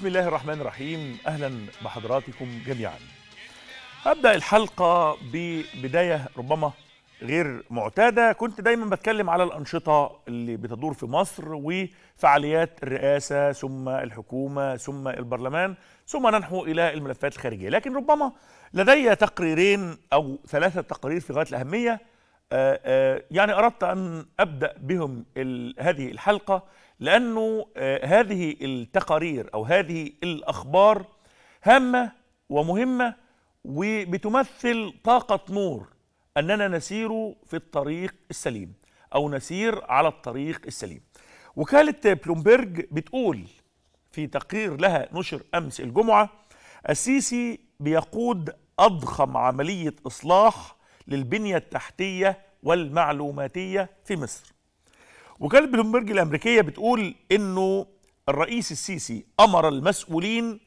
بسم الله الرحمن الرحيم أهلا بحضراتكم جميعا هبدأ الحلقة ببداية ربما غير معتادة كنت دايما بتكلم على الأنشطة اللي بتدور في مصر وفعاليات الرئاسة ثم الحكومة ثم البرلمان ثم ننحو إلى الملفات الخارجية لكن ربما لدي تقريرين أو ثلاثة تقارير في غاية الأهمية آه، آه، يعني أردت أن أبدأ بهم هذه الحلقة لأنه آه، هذه التقارير أو هذه الأخبار هامة ومهمة وبتمثل طاقة نور أننا نسير في الطريق السليم أو نسير على الطريق السليم وكالة بلومبرج بتقول في تقرير لها نشر أمس الجمعة السيسي بيقود أضخم عملية إصلاح للبنية التحتية والمعلوماتية في مصر وكاله بلومبرج الامريكيه بتقول انه الرئيس السيسي امر المسؤولين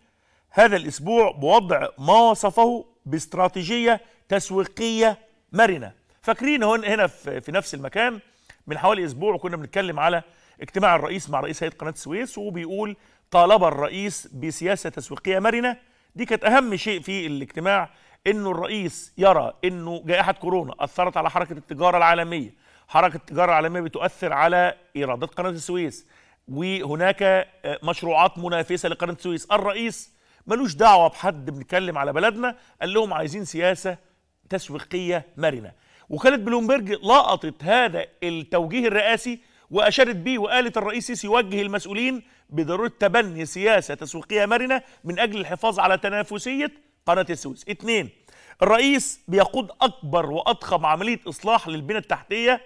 هذا الاسبوع بوضع ما وصفه باستراتيجيه تسويقيه مرنه فاكرين هنا في نفس المكان من حوالي اسبوع وكنا بنتكلم على اجتماع الرئيس مع رئيس هيئه قناه السويس وبيقول طالب الرئيس بسياسه تسويقيه مرنه دي كانت اهم شيء في الاجتماع انه الرئيس يرى انه جائحه كورونا اثرت على حركه التجاره العالميه حركه التجاره العالميه بتؤثر على ايرادات قناه السويس وهناك آه، مشروعات منافسه لقناه السويس الرئيس ملوش دعوه بحد بنتكلم على بلدنا قال لهم عايزين سياسه تسويقيه مرنه وكانت بلومبرج لقطت هذا التوجيه الرئاسي واشارت بيه وقالت الرئيس يوجه المسؤولين بضروره تبني سياسه تسويقيه مرنه من اجل الحفاظ على تنافسيه قناه السويس. اثنين الرئيس بيقود اكبر واضخم عمليه اصلاح للبنى التحتيه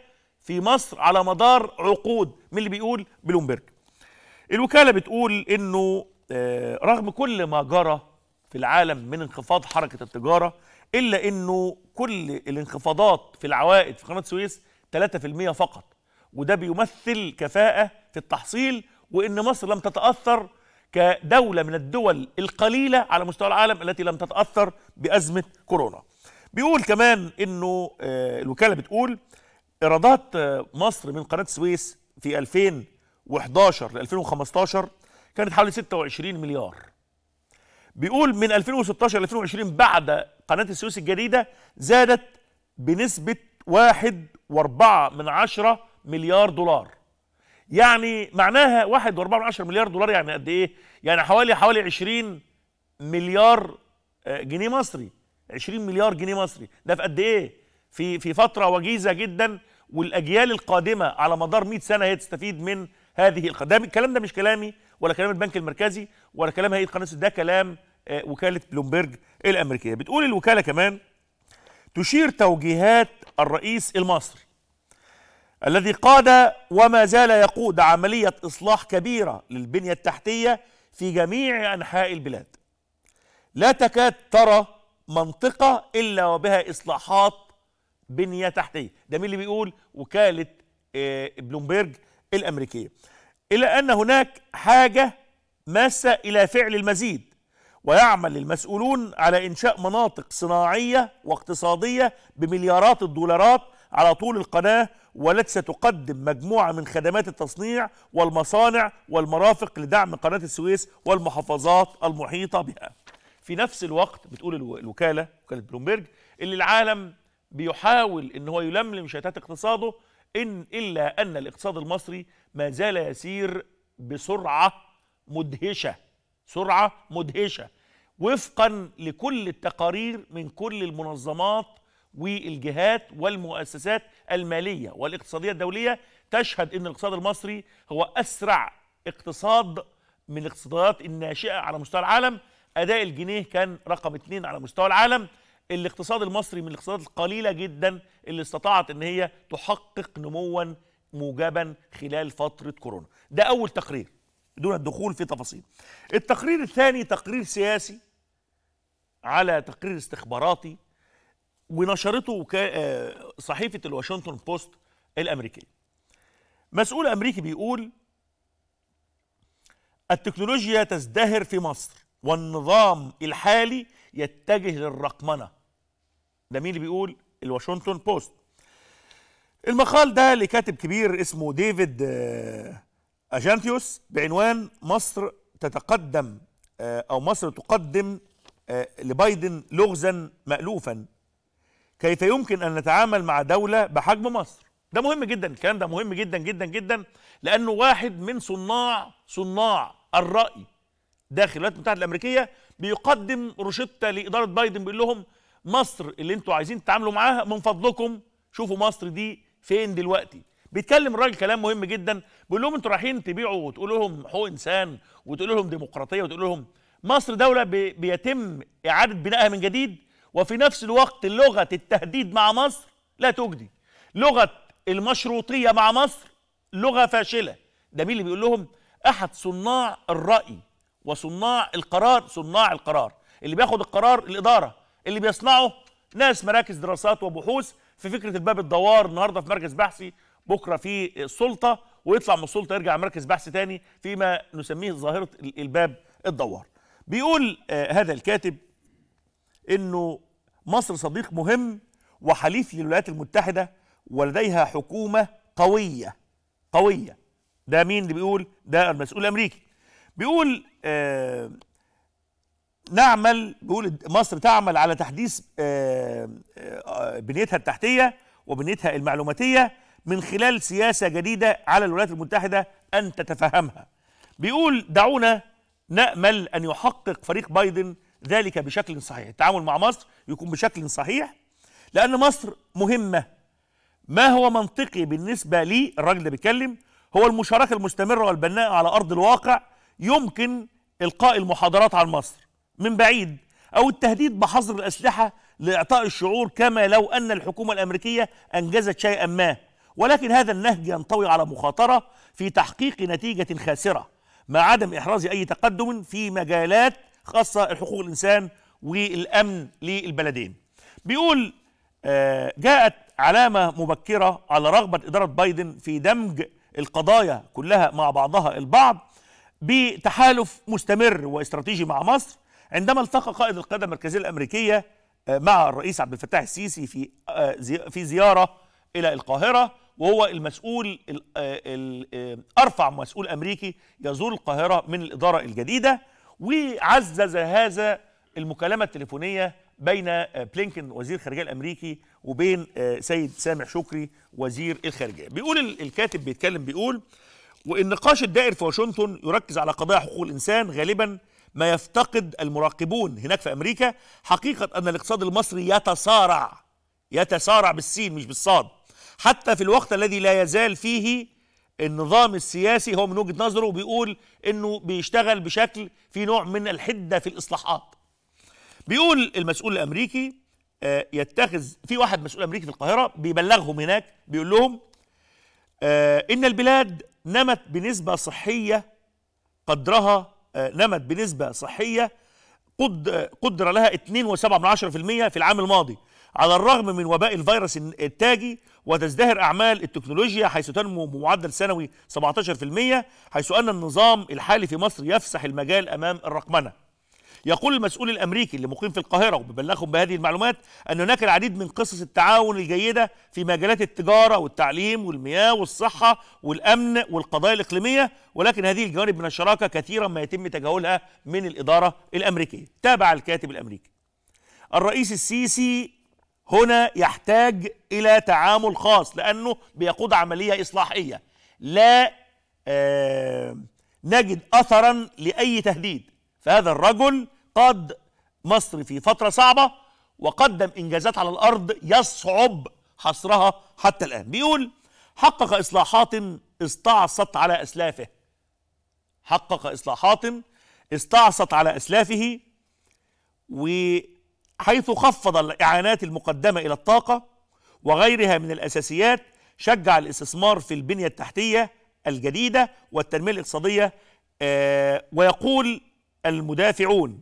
في مصر على مدار عقود من اللي بيقول بلومبرج الوكاله بتقول انه آه، رغم كل ما جرى في العالم من انخفاض حركه التجاره الا انه كل الانخفاضات في العوائد في قناه السويس 3% فقط وده بيمثل كفاءه في التحصيل وان مصر لم تتاثر كدوله من الدول القليله على مستوى العالم التي لم تتاثر بازمه كورونا بيقول كمان انه آه، الوكاله بتقول ايرادات آه، مصر من قناه السويس في 2011 ل 2015 كانت حوالي 26 مليار بيقول من 2016 ل 2020 بعد قناه السويس الجديده زادت بنسبه 1.4 مليار دولار يعني معناها 1.4 مليار دولار يعني قد ايه يعني حوالي حوالي 20 مليار آه، جنيه مصري 20 مليار جنيه مصري ده في قد ايه في في فتره وجيزه جدا والاجيال القادمه على مدار 100 سنه هي تستفيد من هذه القضايا الكلام ده مش كلامي ولا كلام البنك المركزي ولا كلام هيئه قناه ده كلام آه، وكاله بلومبرج الامريكيه بتقول الوكاله كمان تشير توجيهات الرئيس المصري الذي قاد وما زال يقود عمليه اصلاح كبيره للبنيه التحتيه في جميع انحاء البلاد لا تكاد ترى منطقه الا وبها اصلاحات بنيه تحتيه ده مين اللي بيقول وكاله آه، بلومبرج الامريكيه الى ان هناك حاجه ماسه الى فعل المزيد ويعمل المسؤولون على انشاء مناطق صناعيه واقتصاديه بمليارات الدولارات على طول القناه والتي ستقدم مجموعه من خدمات التصنيع والمصانع والمرافق لدعم قناه السويس والمحافظات المحيطه بها. في نفس الوقت بتقول الوكاله وكاله بلومبرج اللي العالم بيحاول ان هو يلملم شتات اقتصاده ان الا ان الاقتصاد المصري ما زال يسير بسرعه مدهشه سرعه مدهشه وفقا لكل التقارير من كل المنظمات والجهات والمؤسسات الماليه والاقتصاديه الدوليه تشهد ان الاقتصاد المصري هو اسرع اقتصاد من الاقتصادات الناشئه على مستوى العالم اداء الجنيه كان رقم اثنين على مستوى العالم الاقتصاد المصري من الاقتصادات القليله جدا اللي استطاعت ان هي تحقق نموا موجبا خلال فتره كورونا ده اول تقرير دون الدخول في تفاصيل التقرير الثاني تقرير سياسي على تقرير استخباراتي ونشرته آه، صحيفه الواشنطن بوست الامريكيه مسؤول امريكي بيقول التكنولوجيا تزدهر في مصر والنظام الحالي يتجه للرقمنه ده مين اللي بيقول الواشنطن بوست المقال ده لكاتب كبير اسمه ديفيد آه، اجانتيوس بعنوان مصر تتقدم آه، او مصر تقدم آه، لبايدن لغزا مألوفا كيف يمكن ان نتعامل مع دوله بحجم مصر ده مهم جدا الكلام ده مهم جدا جدا جدا لانه واحد من صناع صناع الراي داخل الولايات المتحده الامريكيه بيقدم روشته لاداره بايدن بيقول لهم مصر اللي انتوا عايزين تتعاملوا معاها من فضلكم شوفوا مصر دي فين دلوقتي بيتكلم الراجل كلام مهم جدا بيقول لهم انتوا رايحين تبيعوا وتقولوا لهم حقوق انسان وتقولوا لهم ديمقراطيه وتقولوا لهم مصر دوله بيتم اعاده بنائها من جديد وفي نفس الوقت لغه التهديد مع مصر لا تجدي لغه المشروطيه مع مصر لغه فاشله ده مين اللي بيقول لهم احد صناع الراي وصناع القرار صناع القرار اللي بياخد القرار الاداره اللي بيصنعه ناس مراكز دراسات وبحوث في فكره الباب الدوار النهارده في مركز بحثي بكره في السلطه ويطلع من السلطه يرجع مركز بحث تاني فيما نسميه ظاهره الباب الدوار. بيقول آه هذا الكاتب انه مصر صديق مهم وحليف للولايات المتحده ولديها حكومه قويه قويه ده مين اللي بيقول ده المسؤول الامريكي بيقول آه نعمل بيقول مصر تعمل على تحديث آه، آه، بنيتها التحتيه وبنيتها المعلوماتيه من خلال سياسه جديده على الولايات المتحده ان تتفهمها. بيقول دعونا نامل ان يحقق فريق بايدن ذلك بشكل صحيح، التعامل مع مصر يكون بشكل صحيح لان مصر مهمه. ما هو منطقي بالنسبه لي الراجل ده بيتكلم هو المشاركه المستمره والبناءه على ارض الواقع يمكن القاء المحاضرات عن مصر. من بعيد أو التهديد بحظر الأسلحة لإعطاء الشعور كما لو أن الحكومة الأمريكية أنجزت شيئا ما ولكن هذا النهج ينطوي على مخاطرة في تحقيق نتيجة خاسرة مع عدم إحراز أي تقدم في مجالات خاصة حقوق الإنسان والأمن للبلدين بيقول آه، جاءت علامة مبكرة على رغبة إدارة بايدن في دمج القضايا كلها مع بعضها البعض بتحالف مستمر واستراتيجي مع مصر عندما التقى قائد القيادة المركزية الأمريكية آه، مع الرئيس عبد الفتاح السيسي في آه، في زيارة إلى القاهرة وهو المسؤول آه، أرفع مسؤول أمريكي يزور القاهرة من الإدارة الجديدة وعزز هذا المكالمة التليفونية بين بلينكن وزير الخارجية الأمريكي وبين سيد سامح شكري وزير الخارجية بيقول الكاتب بيتكلم بيقول والنقاش الدائر في واشنطن يركز على قضايا حقوق الإنسان غالبا ما يفتقد المراقبون هناك في امريكا حقيقه ان الاقتصاد المصري يتسارع يتسارع بالسين مش بالصاد حتى في الوقت الذي لا يزال فيه النظام السياسي هو من وجهه نظره بيقول انه بيشتغل بشكل في نوع من الحده في الاصلاحات بيقول المسؤول الامريكي آه، يتخذ في واحد مسؤول امريكي في القاهره بيبلغهم هناك بيقول لهم آه، ان البلاد نمت بنسبه صحيه قدرها نمت بنسبة صحية قدر لها 2.7% في العام الماضي على الرغم من وباء الفيروس التاجي وتزدهر أعمال التكنولوجيا حيث تنمو بمعدل سنوي 17% حيث أن النظام الحالي في مصر يفسح المجال أمام الرقمنة يقول المسؤول الامريكي اللي مقيم في القاهره وببلغهم بهذه المعلومات ان هناك العديد من قصص التعاون الجيده في مجالات التجاره والتعليم والمياه والصحه والامن والقضايا الاقليميه ولكن هذه الجوانب من الشراكه كثيرا ما يتم تجاهلها من الاداره الامريكيه تابع الكاتب الامريكي الرئيس السيسي هنا يحتاج الى تعامل خاص لانه بيقود عمليه اصلاحيه لا آه نجد اثرا لاي تهديد فهذا الرجل قاد مصر في فترة صعبة وقدم إنجازات على الأرض يصعب حصرها حتى الآن بيقول حقق إصلاحات استعصت على أسلافه حقق إصلاحات استعصت على أسلافه وحيث خفض الإعانات المقدمة إلى الطاقة وغيرها من الأساسيات شجع الاستثمار في البنية التحتية الجديدة والتنمية الاقتصادية آه، ويقول المدافعون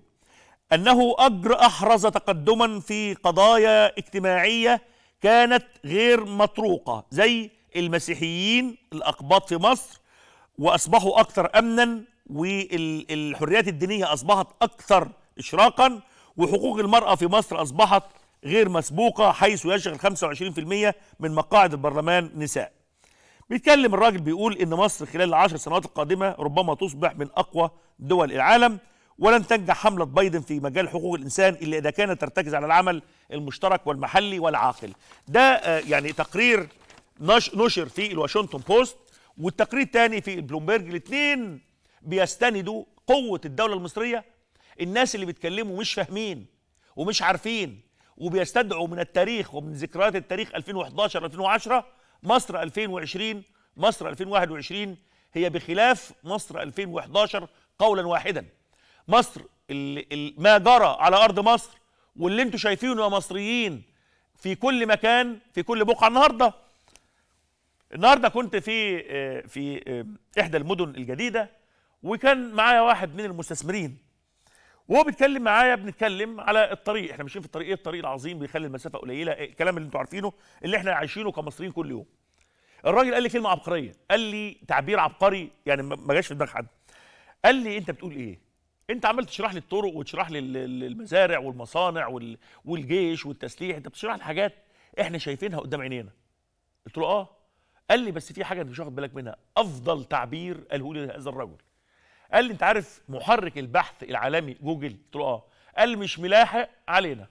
أنه أجر أحرز تقدما في قضايا اجتماعية كانت غير مطروقة زي المسيحيين الأقباط في مصر وأصبحوا أكثر أمنا والحريات الدينية أصبحت أكثر إشراقا وحقوق المرأة في مصر أصبحت غير مسبوقة حيث يشغل 25% من مقاعد البرلمان نساء بيتكلم الراجل بيقول ان مصر خلال العشر سنوات القادمه ربما تصبح من اقوى دول العالم ولن تنجح حمله بايدن في مجال حقوق الانسان الا اذا كانت ترتكز على العمل المشترك والمحلي والعاقل. ده آه، يعني تقرير نشر في الواشنطن بوست والتقرير الثاني في بلومبرج الاثنين بيستندوا قوه الدوله المصريه الناس اللي بيتكلموا مش فاهمين ومش عارفين وبيستدعوا من التاريخ ومن ذكريات التاريخ 2011 2010 مصر 2020 مصر 2021 هي بخلاف مصر 2011 قولا واحدا مصر اللي ما جرى على أرض مصر واللي انتم شايفينه يا مصريين في كل مكان في كل بقعة النهاردة النهاردة كنت في آه، في آه، إحدى المدن الجديدة وكان معايا واحد من المستثمرين وهو بيتكلم معايا بنتكلم على الطريق احنا ماشيين في الطريق ايه الطريق العظيم بيخلي المسافه قليله إيه الكلام اللي انتوا عارفينه اللي احنا عايشينه كمصريين كل يوم الراجل قال لي كلمه عبقريه قال لي تعبير عبقري يعني ما جاش في دماغ حد قال لي انت بتقول ايه انت عمال تشرح لي الطرق وتشرح لي المزارع والمصانع والجيش والتسليح انت بتشرح لي حاجات احنا شايفينها قدام عينينا قلت له اه قال لي بس في حاجه انت مش واخد بالك منها افضل تعبير قاله لي هذا الرجل قال لي انت عارف محرك البحث العالمي جوجل قلت له اه قال لي مش ملاحق علينا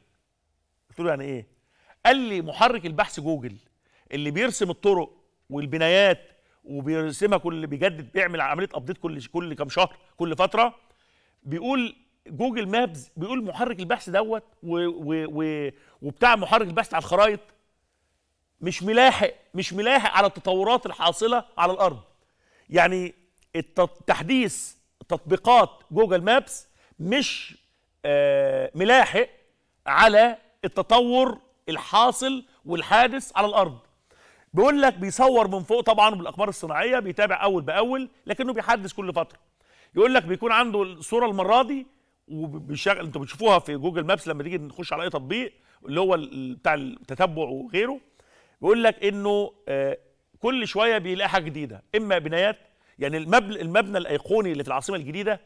قلت له يعني ايه قال لي محرك البحث جوجل اللي بيرسم الطرق والبنايات وبيرسمها كل بيجدد بيعمل عمليه ابديت كل كل كام شهر كل فتره بيقول جوجل مابز بيقول محرك البحث دوت و و و وبتاع محرك البحث على الخرائط مش ملاحق مش ملاحق على التطورات الحاصله على الارض يعني التحديث تطبيقات جوجل مابس مش آه، ملاحق على التطور الحاصل والحادث على الارض بيقول لك بيصور من فوق طبعا بالاقمار الصناعيه بيتابع اول باول لكنه بيحدث كل فتره يقول لك بيكون عنده الصوره المره دي وبيشغل انتوا بتشوفوها في جوجل مابس لما تيجي نخش على اي تطبيق اللي هو بتاع التتبع وغيره بيقول لك انه آه، كل شويه بيلاقي حاجه جديده اما بنايات يعني المبنى الايقوني اللي في العاصمه الجديده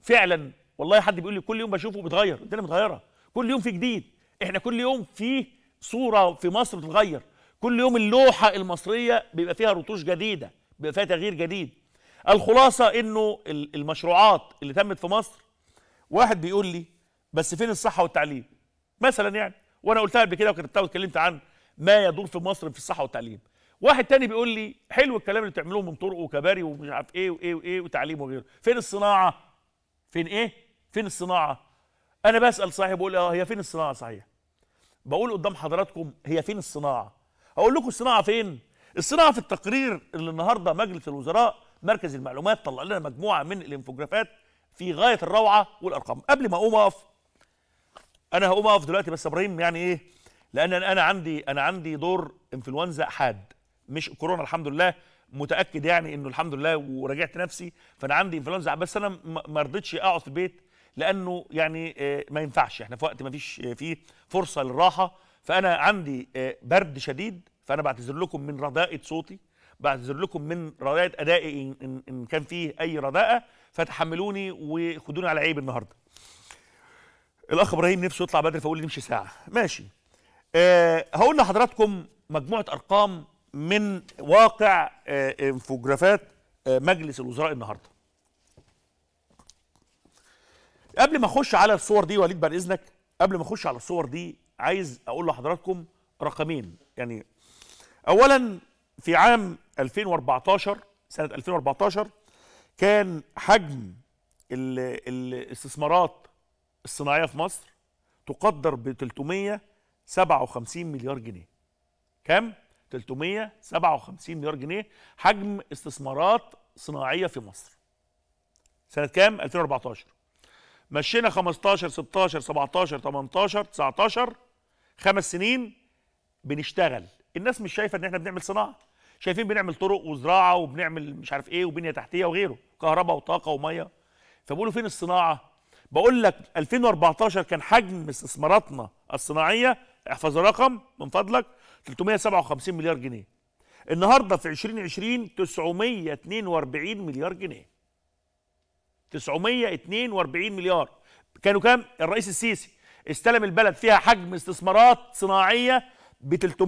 فعلا والله حد بيقول لي كل يوم بشوفه بيتغير الدنيا متغيره كل يوم في جديد احنا كل يوم في صوره في مصر بتتغير كل يوم اللوحه المصريه بيبقى فيها رتوش جديده بيبقى فيها تغيير جديد الخلاصه انه المشروعات اللي تمت في مصر واحد بيقول لي بس فين الصحه والتعليم مثلا يعني وانا قلتها قبل كده وكتبتها واتكلمت عن ما يدور في مصر في الصحه والتعليم واحد تاني بيقول لي حلو الكلام اللي بتعملوه من طرق وكباري ومش عارف ايه وايه وايه وتعليم وغيره فين الصناعه فين ايه فين الصناعه انا بسال صاحب بقول اه هي فين الصناعه صحيح بقول قدام حضراتكم هي فين الصناعه هقول لكم الصناعه فين الصناعه في التقرير اللي النهارده مجلس الوزراء مركز المعلومات طلع لنا مجموعه من الانفوجرافات في غايه الروعه والارقام قبل ما اقوم اقف انا هقوم اقف دلوقتي بس ابراهيم يعني ايه لان انا عندي انا عندي دور انفلونزا حاد مش كورونا الحمد لله متاكد يعني انه الحمد لله وراجعت نفسي فانا عندي انفلونزا بس انا ما رضيتش اقعد في البيت لانه يعني آه، ما ينفعش احنا في وقت ما فيش آه، فيه فرصه للراحه فانا عندي آه، برد شديد فانا بعتذر لكم من رداءه صوتي بعتذر لكم من رداءه ادائي ان كان فيه اي رداءه فتحملوني وخدوني على عيب النهارده الاخ ابراهيم نفسه يطلع بدري فقول لي نمشي ساعه ماشي أه هقول لحضراتكم مجموعه ارقام من واقع آه، انفوجرافات آه، مجلس الوزراء النهارده قبل ما اخش على الصور دي وليد بعد اذنك قبل ما اخش على الصور دي عايز اقول لحضراتكم رقمين يعني اولا في عام 2014 سنه 2014 كان حجم الاستثمارات الصناعيه في مصر تقدر ب 357 مليار جنيه كام 357 مليار جنيه حجم استثمارات صناعيه في مصر سنه كام 2014 مشينا 15 16 17 18 19 خمس سنين بنشتغل الناس مش شايفه ان احنا بنعمل صناعه شايفين بنعمل طرق وزراعه وبنعمل مش عارف ايه وبنيه تحتيه وغيره كهرباء وطاقه وميه فبقولوا فين الصناعه بقول لك 2014 كان حجم استثماراتنا الصناعيه احفظ الرقم من فضلك 357 مليار جنيه النهارده في 2020 942 مليار جنيه 942 مليار كانوا كام الرئيس السيسي استلم البلد فيها حجم استثمارات صناعيه ب 357.3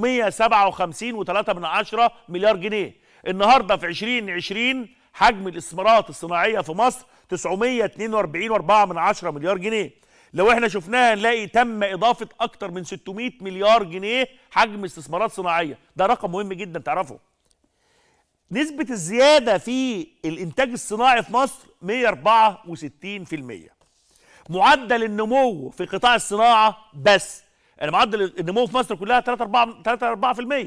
مليار جنيه النهارده في 2020 حجم الاستثمارات الصناعيه في مصر 942.4 مليار جنيه لو احنا شفناها هنلاقي تم اضافه اكتر من 600 مليار جنيه حجم استثمارات صناعيه ده رقم مهم جدا تعرفه نسبه الزياده في الانتاج الصناعي في مصر 164% معدل النمو في قطاع الصناعه بس يعني معدل النمو في مصر كلها 3 4 3 4%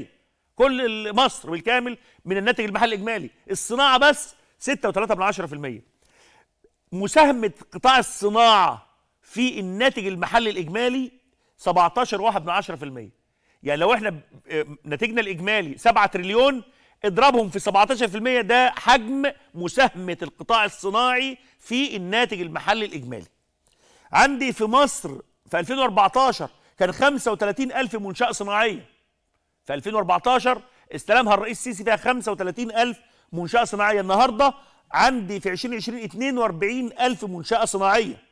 كل مصر بالكامل من الناتج المحلي الاجمالي الصناعه بس 6.3% مساهمه قطاع الصناعه في الناتج المحلي الاجمالي 17.1% واحد من يعني لو احنا آه، ناتجنا الاجمالي 7 تريليون اضربهم في 17% ده حجم مساهمه القطاع الصناعي في الناتج المحلي الاجمالي عندي في مصر في 2014 كان 35 ألف منشأة صناعية في 2014 استلمها الرئيس السيسي فيها 35 ألف منشأة صناعية النهاردة عندي في 2020 42 ألف منشأة صناعية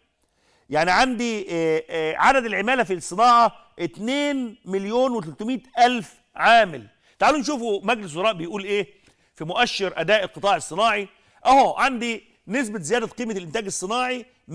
يعني عندي آه، آه، عدد العماله في الصناعه 2 مليون و300 الف عامل تعالوا نشوفوا مجلس الوزراء بيقول ايه في مؤشر اداء القطاع الصناعي اهو عندي نسبه زياده قيمه الانتاج الصناعي 163%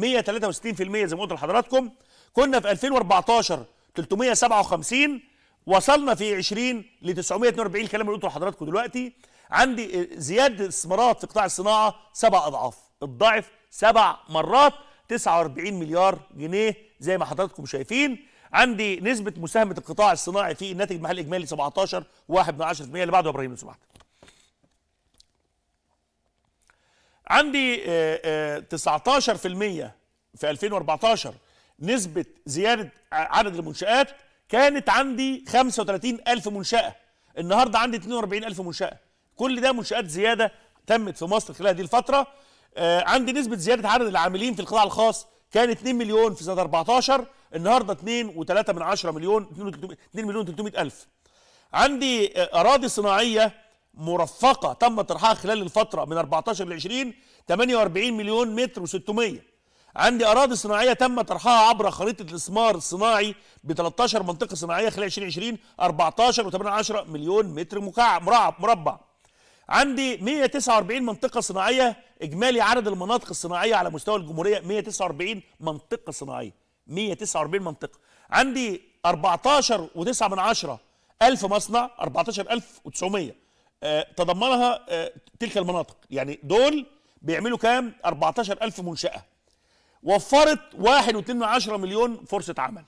زي ما قلت لحضراتكم كنا في 2014 357 وصلنا في 20 ل 942 الكلام اللي قلته لحضراتكم دلوقتي عندي آه، زياده استثمارات في قطاع الصناعه سبع اضعاف الضعف سبع مرات 49 مليار جنيه زي ما حضراتكم شايفين عندي نسبه مساهمه القطاع الصناعي في الناتج المحلي الاجمالي 17 من عشرة اللي بعده يا ابراهيم لو سمحت عندي 19% آه، آه، في 2014 نسبة زيادة عدد المنشآت كانت عندي 35 ألف منشأة النهاردة عندي 42 ألف منشأة كل ده منشآت زيادة تمت في مصر خلال هذه الفترة آه، عندي نسبه زياده عدد العاملين في القطاع الخاص كان 2 مليون في سنه 14 النهارده 2.3 من 10 مليون 2 مليون 300 الف آه، عندي اراضي صناعيه مرفقه تم طرحها خلال الفتره من 14 ل 20 48 مليون متر و600 عندي اراضي صناعيه تم طرحها عبر خريطه الاستثمار الصناعي ب 13 منطقه صناعيه خلال 2020 14 و 18 مليون متر مكعب مربع عندي 149 منطقة صناعية إجمالي عدد المناطق الصناعية على مستوى الجمهورية 149 منطقة صناعية 149 منطقة عندي 14 و9 من عشرة ألف مصنع 14900 أه تضمنها أه تلك المناطق يعني دول بيعملوا كام 14000 منشأة وفرت 1.2 مليون فرصة عمل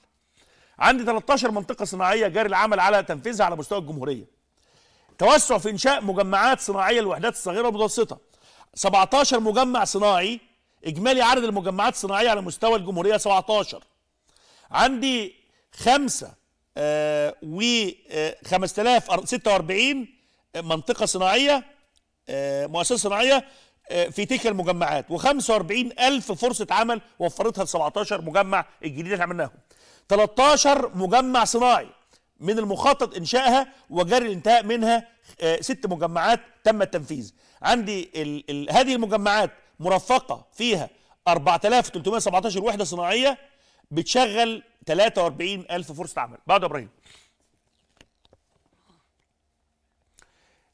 عندي 13 منطقة صناعية جاري العمل على تنفيذها على مستوى الجمهورية توسع في إنشاء مجمعات صناعية للوحدات الصغيرة والمتوسطة 17 مجمع صناعي إجمالي عدد المجمعات الصناعية على مستوى الجمهورية 17 عندي خمسة آه، و 5046 آه، آه، منطقة صناعية مؤسسة صناعية في تلك المجمعات و45 ألف فرصة عمل وفرتها ال 17 مجمع الجديد اللي عملناهم 13 مجمع صناعي من المخطط انشائها وجري الانتهاء منها آه، ست مجمعات تم التنفيذ عندي الـ الـ هذه المجمعات مرفقه فيها 4317 وحده صناعيه بتشغل 43000 فرصه عمل بعد ابراهيم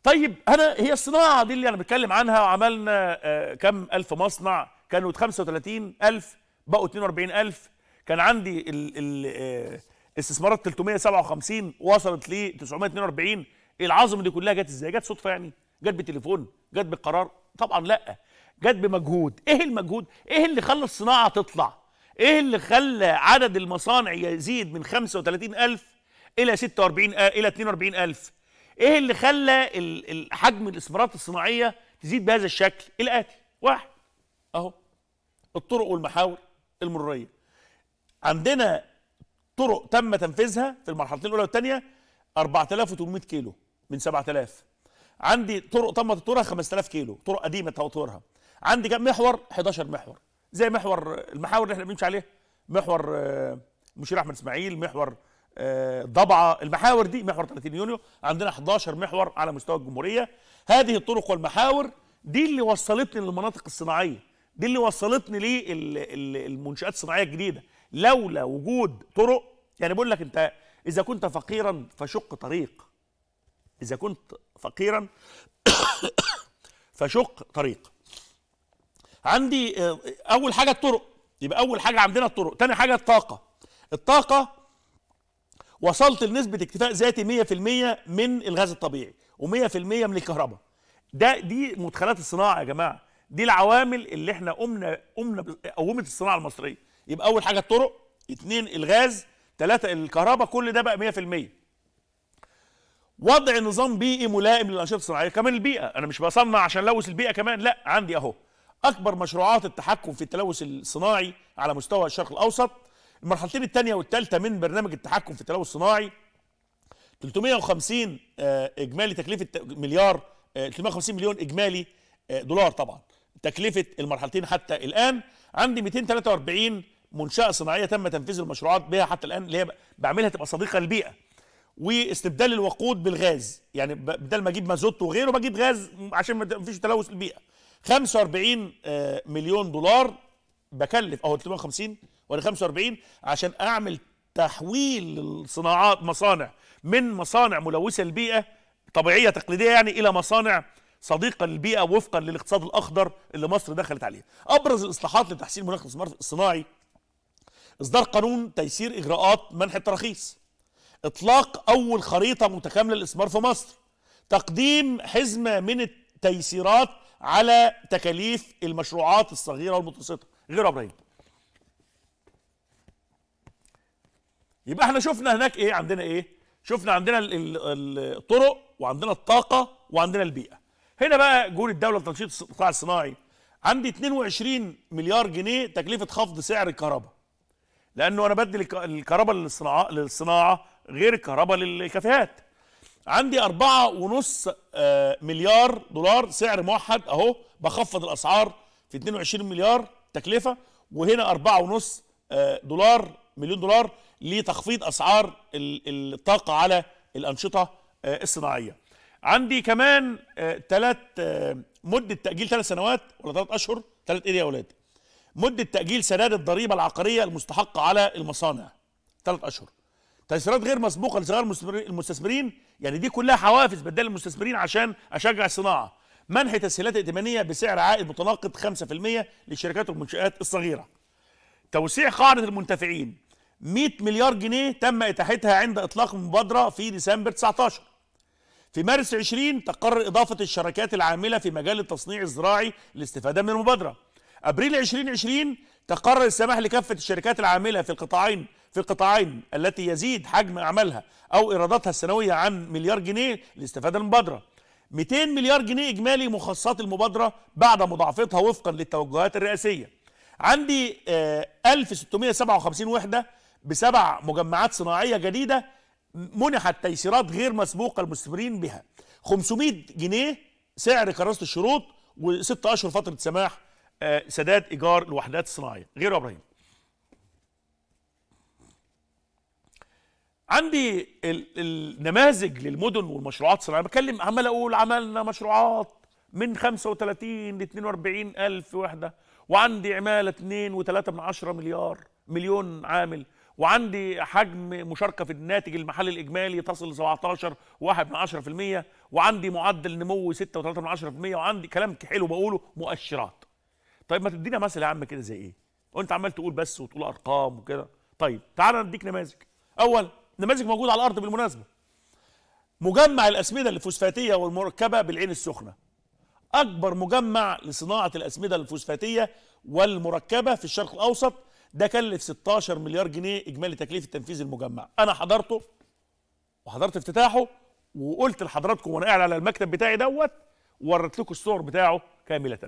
طيب انا هي الصناعه دي اللي انا بتكلم عنها وعملنا آه، كم الف مصنع كانوا 35000 بقوا 42000 كان عندي الـ الـ آه، استثمارات 357 وصلت ل 942 العظم دي كلها جت ازاي؟ جت صدفه يعني؟ جت بتليفون؟ جت بقرار؟ طبعا لا جت بمجهود، ايه المجهود؟ ايه اللي خلى الصناعه تطلع؟ ايه اللي خلى عدد المصانع يزيد من 35000 الى 46 آه، الى 42000 ايه اللي خلى حجم الاستثمارات الصناعيه تزيد بهذا الشكل الاتي واحد اهو الطرق والمحاور المروريه عندنا طرق تم تنفيذها في المرحلتين الاولى والثانيه 4800 كيلو من 7000 عندي طرق تم تطويرها 5000 كيلو طرق قديمه تطويرها عندي كم محور 11 محور زي محور المحاور اللي احنا بنمشي عليها محور المشير آه، احمد اسماعيل محور آه، ضبعه المحاور دي محور 30 يونيو عندنا 11 محور على مستوى الجمهوريه هذه الطرق والمحاور دي اللي وصلتني للمناطق الصناعيه دي اللي وصلتني للمنشات الصناعيه الجديده لولا وجود طرق يعني بقول لك انت اذا كنت فقيرا فشق طريق اذا كنت فقيرا فشق طريق عندي آه، اول حاجه الطرق يبقى اول حاجه عندنا الطرق تاني حاجه الطاقه الطاقه وصلت لنسبه اكتفاء ذاتي 100% من الغاز الطبيعي و100% من الكهرباء ده دي مدخلات الصناعه يا جماعه دي العوامل اللي احنا قمنا قمنا قومت الصناعه المصريه يبقى اول حاجه الطرق اثنين الغاز ثلاثه الكهرباء كل ده بقى 100% وضع نظام بيئي ملائم للانشطه الصناعيه كمان البيئه انا مش بصنع عشان لوث البيئه كمان لا عندي اهو اكبر مشروعات التحكم في التلوث الصناعي على مستوى الشرق الاوسط المرحلتين الثانيه والثالثه من برنامج التحكم في التلوث الصناعي 350 آه، اجمالي تكلفه مليار 350 آه، مليون اجمالي آه، دولار طبعا تكلفه المرحلتين حتى الان عندي 243 منشاه صناعيه تم تنفيذ المشروعات بها حتى الان اللي هي بعملها تبقى صديقه للبيئه واستبدال الوقود بالغاز يعني بدل ما اجيب مازوت وغيره بجيب غاز عشان ما فيش تلوث البيئه 45 آه، مليون دولار بكلف او 350 ولا 45 عشان اعمل تحويل الصناعات مصانع من مصانع ملوثه للبيئه طبيعيه تقليديه يعني الى مصانع صديقه للبيئه وفقا للاقتصاد الاخضر اللي مصر دخلت عليه ابرز الاصلاحات لتحسين مناخ الاستثمار الصناعي إصدار قانون تيسير إجراءات منح التراخيص إطلاق أول خريطة متكاملة للإستثمار في مصر تقديم حزمة من التيسيرات على تكاليف المشروعات الصغيرة والمتوسطة غير إبراهيم يبقى احنا شفنا هناك ايه عندنا ايه شفنا عندنا الطرق وعندنا الطاقة وعندنا البيئة هنا بقى جول الدولة لتنشيط القطاع الصناعي عندي 22 مليار جنيه تكلفة خفض سعر الكهرباء لانه انا بدي الكهرباء للصناعه للصناعه غير الكهرباء للكافيهات عندي أربعة ونص آه، مليار دولار سعر موحد اهو بخفض الاسعار في 22 مليار تكلفه وهنا أربعة ونص آه، دولار مليون دولار لتخفيض اسعار الطاقه على الانشطه آه، الصناعيه عندي كمان ثلاث مده تاجيل ثلاث سنوات ولا ثلاث اشهر ثلاث ايه يا اولاد مدة تأجيل سداد الضريبة العقارية المستحقة على المصانع ثلاث أشهر تيسيرات غير مسبوقة لصغار المستثمرين يعني دي كلها حوافز بدل المستثمرين عشان أشجع الصناعة منح تسهيلات ائتمانية بسعر عائد متناقض 5% للشركات والمنشآت الصغيرة توسيع قاعدة المنتفعين 100 مليار جنيه تم إتاحتها عند إطلاق المبادرة في ديسمبر 19 في مارس 20 تقرر إضافة الشركات العاملة في مجال التصنيع الزراعي للاستفادة من المبادرة ابريل 2020 تقرر السماح لكافه الشركات العامله في القطاعين في القطاعين التي يزيد حجم اعمالها او ايراداتها السنويه عن مليار جنيه لاستفاده المبادره 200 مليار جنيه اجمالي مخصصات المبادره بعد مضاعفتها وفقا للتوجهات الرئاسيه عندي 1657 آه، وحده بسبع مجمعات صناعيه جديده منحت تيسيرات غير مسبوقه للمستثمرين بها 500 جنيه سعر كراسه الشروط وست اشهر فتره سماح آه، سداد ايجار لوحدات الصناعيه غير ابراهيم عندي النماذج للمدن والمشروعات الصناعيه بتكلم عمال اقول عملنا مشروعات من 35 ل 42 الف وحده وعندي عماله 2 و3 من 10 مليار مليون عامل وعندي حجم مشاركه في الناتج المحلي الاجمالي تصل ل 17.1% من وعندي معدل نمو 6 و3 من وعندي كلام حلو بقوله مؤشرات طيب ما تدينا مثل يا عم كده زي ايه وانت عمال تقول بس وتقول ارقام وكده طيب تعالى نديك نماذج اول نماذج موجوده على الارض بالمناسبه مجمع الاسمده الفوسفاتيه والمركبه بالعين السخنه اكبر مجمع لصناعه الاسمده الفوسفاتيه والمركبه في الشرق الاوسط ده كلف 16 مليار جنيه اجمالي تكليف تنفيذ المجمع انا حضرته وحضرت افتتاحه وقلت لحضراتكم وانا قاعد على المكتب بتاعي دوت وورت لكم الصور بتاعه كامله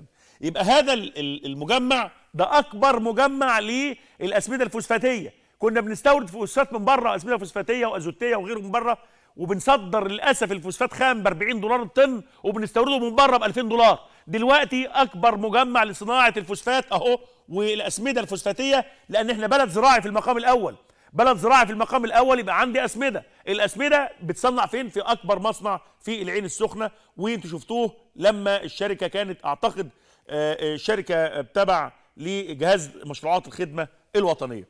يبقى هذا المجمع ده اكبر مجمع للاسمده الفوسفاتيه كنا بنستورد فوسفات من بره اسمده فوسفاتيه وازوتيه وغيره من بره وبنصدر للاسف الفوسفات خام ب 40 دولار الطن وبنستورده من بره ب 2000 دولار دلوقتي اكبر مجمع لصناعه الفوسفات اهو والاسمده الفوسفاتيه لان احنا بلد زراعي في المقام الاول بلد زراعي في المقام الاول يبقى عندي اسمده الاسمده بتصنع فين في اكبر مصنع في العين السخنه وانتوا شفتوه لما الشركه كانت اعتقد آه، آه، شركه تبع لجهاز مشروعات الخدمه الوطنيه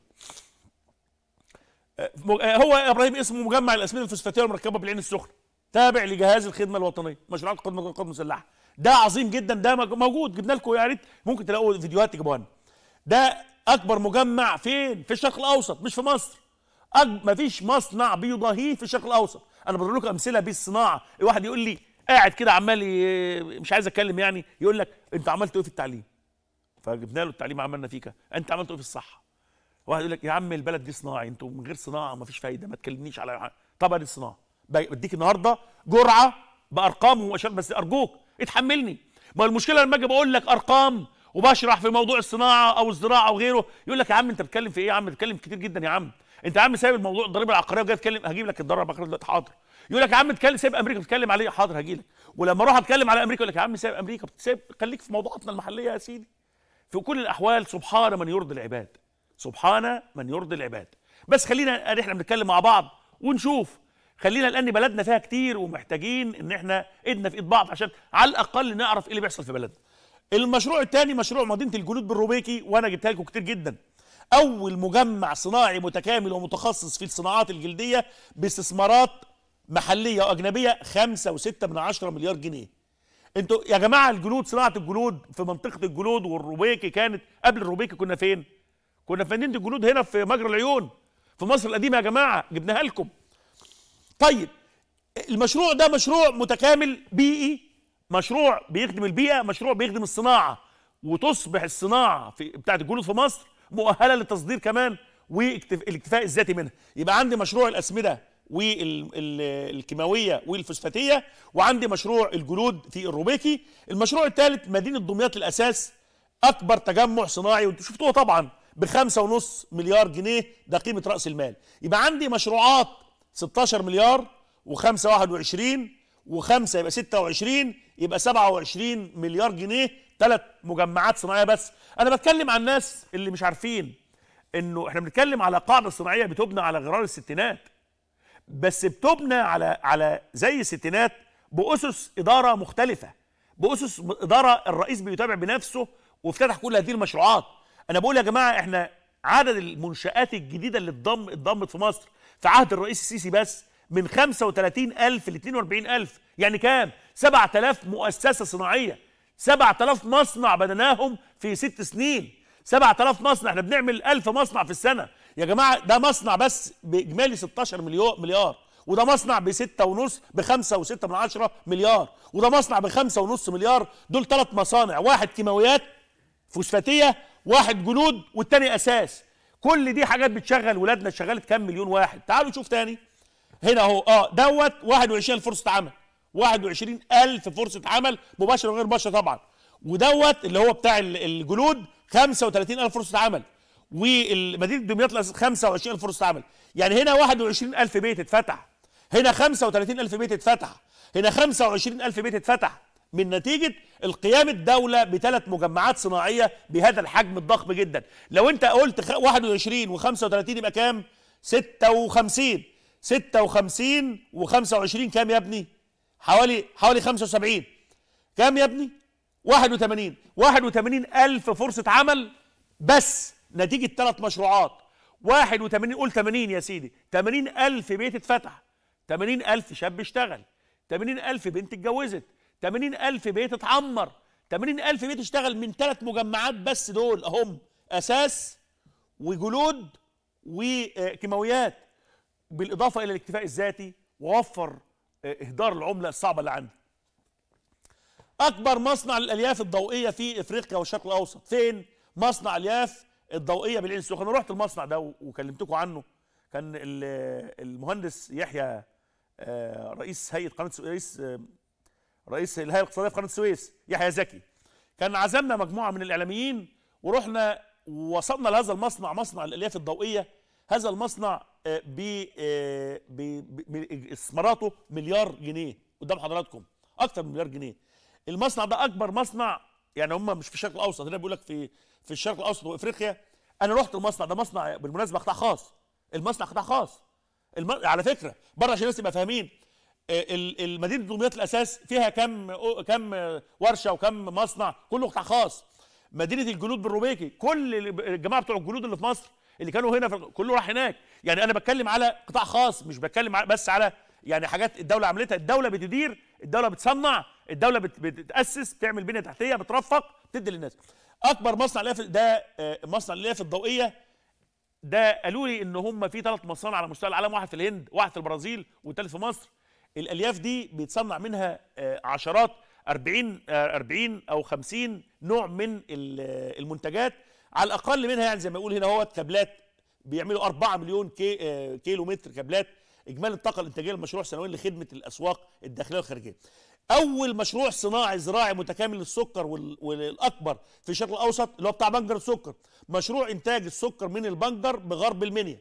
آه، هو ابراهيم اسمه مجمع الاسمده الفوسفاتيه المركبه بالعين السخنه تابع لجهاز الخدمه الوطنيه مشروعات القوات المسلحه ده عظيم جدا ده موجود جبنا لكم يا ريت ممكن تلاقوا فيديوهات تجيبوها ده اكبر مجمع فين في الشرق الاوسط مش في مصر أج... مفيش مصنع بيضاهيه في الشرق الاوسط انا بضرب لكم امثله بالصناعه الواحد يقول لي قاعد كده عمال مش عايز اتكلم يعني يقول لك انت عملت ايه في التعليم فجبنا له التعليم عملنا فيه كده انت عملت ايه في الصحه واحد يقول لك يا عم البلد دي صناعي انتوا من غير صناعه مفيش فايده ما تكلمنيش على طبعا الصناعه بديك النهارده جرعه بارقام ومؤشرات بس ارجوك اتحملني ما المشكله لما اجي بقول لك ارقام وبشرح في موضوع الصناعه او الزراعه او غيره يقول لك يا عم انت بتتكلم في ايه يا عم بتتكلم كتير جدا يا عم انت يا عم سايب الموضوع الضريبه العقاريه وجاي اتكلم هجيب لك الضريبه العقاريه دلوقتي حاضر يقول لك يا عم اتكلم سايب امريكا بتتكلم عليه حاضر هجي لك ولما اروح اتكلم على امريكا يقول لك يا عم سايب امريكا سايب خليك في موضوعاتنا المحليه يا سيدي في كل الاحوال سبحان من يرضي العباد سبحان من يرضي العباد بس خلينا احنا بنتكلم مع بعض ونشوف خلينا لان بلدنا فيها كتير ومحتاجين ان احنا ايدنا في ايد بعض عشان على الاقل نعرف ايه اللي بيحصل في بلدنا المشروع الثاني مشروع مدينه الجلود بالروبيكي وانا جبتها لكم كتير جدا اول مجمع صناعي متكامل ومتخصص في الصناعات الجلديه باستثمارات محليه واجنبيه 5 و6 من 10 مليار جنيه انتوا يا جماعه الجلود صناعه الجلود في منطقه الجلود والروبيكي كانت قبل الروبيكي كنا فين كنا في مدينه الجلود هنا في مجرى العيون في مصر القديمه يا جماعه جبناها لكم طيب المشروع ده مشروع متكامل بيئي مشروع بيخدم البيئه مشروع بيخدم الصناعه وتصبح الصناعه في بتاعه الجلود في مصر مؤهله للتصدير كمان والاكتفاء الذاتي منها يبقى عندي مشروع الاسمده والكيماويه والفوسفاتيه وعندي مشروع الجلود في الروبيكي المشروع الثالث مدينه دمياط للاساس اكبر تجمع صناعي وانتم شفتوه طبعا بخمسة ونص مليار جنيه ده قيمه راس المال يبقى عندي مشروعات 16 مليار و521 وخمسة يبقى 26 يبقى 27 مليار جنيه ثلاث مجمعات صناعية بس أنا بتكلم عن الناس اللي مش عارفين إنه إحنا بنتكلم على قاعدة صناعية بتبنى على غرار الستينات بس بتبنى على على زي الستينات بأسس إدارة مختلفة بأسس إدارة الرئيس بيتابع بنفسه وافتتح كل هذه المشروعات أنا بقول يا جماعة إحنا عدد المنشآت الجديدة اللي اتضمت في مصر في عهد الرئيس السيسي بس من 35000 ل 42000 يعني كام 7000 مؤسسه صناعيه 7000 مصنع بنيناهم في ست سنين 7000 مصنع احنا بنعمل 1000 مصنع في السنه يا جماعه ده مصنع بس باجمالي 16 مليون مليار وده مصنع ب 6 ونص ب 5 و6 من 10 مليار وده مصنع ب 5 ونص مليار دول ثلاث مصانع واحد كيماويات فوسفاتيه واحد جلود والتاني اساس كل دي حاجات بتشغل ولادنا شغلت كام مليون واحد تعالوا نشوف تاني هنا اهو اه دوت 21 فرصه عمل 21000 فرصه عمل مباشره وغير مباشره طبعا ودوت اللي هو بتاع الجلود 35000 فرصه عمل ومدينه دمياط 25000 فرصه عمل يعني هنا 21000 بيت اتفتح هنا 35000 بيت اتفتح هنا 25000 بيت اتفتح من نتيجة القيام الدولة بثلاث مجمعات صناعية بهذا الحجم الضخم جدا لو انت قلت 21 و35 يبقى كام 56 56 و25 كام يا ابني حوالي حوالي 75 كام يا ابني 81 81 ألف فرصة عمل بس نتيجة ثلاث مشروعات 81 قول 80 يا سيدي 80 ألف بيت اتفتح 80 ألف شاب اشتغل 80 ألف بنت اتجوزت 80 ألف بيت اتعمر 80 ألف بيت اشتغل من ثلاث مجمعات بس دول هم أساس وجلود وكيماويات بالاضافه الى الاكتفاء الذاتي ووفر آه، اهدار العمله الصعبه اللي عندي اكبر مصنع للالياف الضوئيه في افريقيا والشرق الاوسط فين مصنع الياف الضوئيه بالعين السخنه انا رحت المصنع ده وكلمتكم عنه كان المهندس يحيى آه، رئيس هيئه قناه رئيس آه، رئيس الهيئه الاقتصاديه في قناه السويس يحيى زكي كان عزمنا مجموعه من الاعلاميين ورحنا وصلنا لهذا المصنع مصنع الالياف الضوئيه هذا المصنع آه، باستثماراته آه، مليار جنيه قدام حضراتكم اكتر من مليار جنيه المصنع ده اكبر مصنع يعني هم مش في الشرق الاوسط هنا بيقول لك في في الشرق الاوسط وافريقيا انا رحت المصنع ده مصنع بالمناسبه قطاع خاص المصنع قطاع خاص الم... على فكره بره عشان الناس تبقى فاهمين آه، المدينه دمياط الاساس فيها كم كم ورشه وكم مصنع كله قطاع خاص مدينه الجنود بالروبيكي كل الجماعه بتوع الجنود اللي في مصر اللي كانوا هنا كله راح هناك يعني انا بتكلم على قطاع خاص مش بتكلم بس على يعني حاجات الدوله عملتها الدوله بتدير الدوله بتصنع الدوله بتاسس بتعمل بنيه تحتيه بترفق بتدي للناس اكبر مصنع لياقه ده آه، مصنع الالياف الضوئيه ده قالوا لي ان هم في ثلاث مصانع على مستوى العالم واحد في الهند واحد في البرازيل والثالث في مصر الالياف دي بيتصنع منها آه، عشرات 40 40 آه، او 50 نوع من المنتجات على الاقل منها يعني زي ما يقول هنا هو كابلات بيعملوا 4 مليون كي آه، كيلو متر كابلات اجمالي الطاقه الانتاجيه للمشروع سنويا لخدمه الاسواق الداخليه والخارجيه اول مشروع صناعي زراعي متكامل للسكر والاكبر في الشرق الاوسط اللي هو بتاع بنجر السكر مشروع انتاج السكر من البنجر بغرب المنيا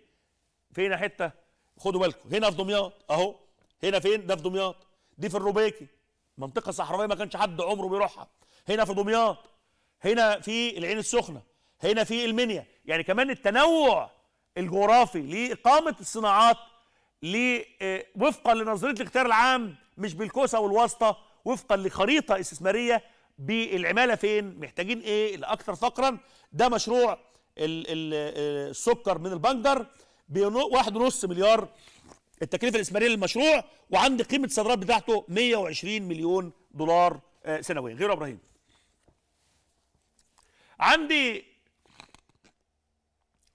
فين حته خدوا بالكم هنا في دمياط اهو هنا فين ده في دمياط دي في الروبيكي، منطقه صحراويه ما كانش حد عمره بيروحها هنا في دمياط هنا في العين السخنه هنا في المنيا يعني كمان التنوع الجغرافي لإقامة الصناعات آه، وفقا لنظرية الاختيار العام مش بالكوسة والواسطة وفقا لخريطة استثمارية بالعمالة فين محتاجين ايه الأكثر فقرا ده مشروع السكر آه، من البنجر بواحد ونص مليار التكلفة الاستثمارية للمشروع وعند قيمة الصادرات بتاعته 120 مليون دولار آه، سنويا غير ابراهيم عندي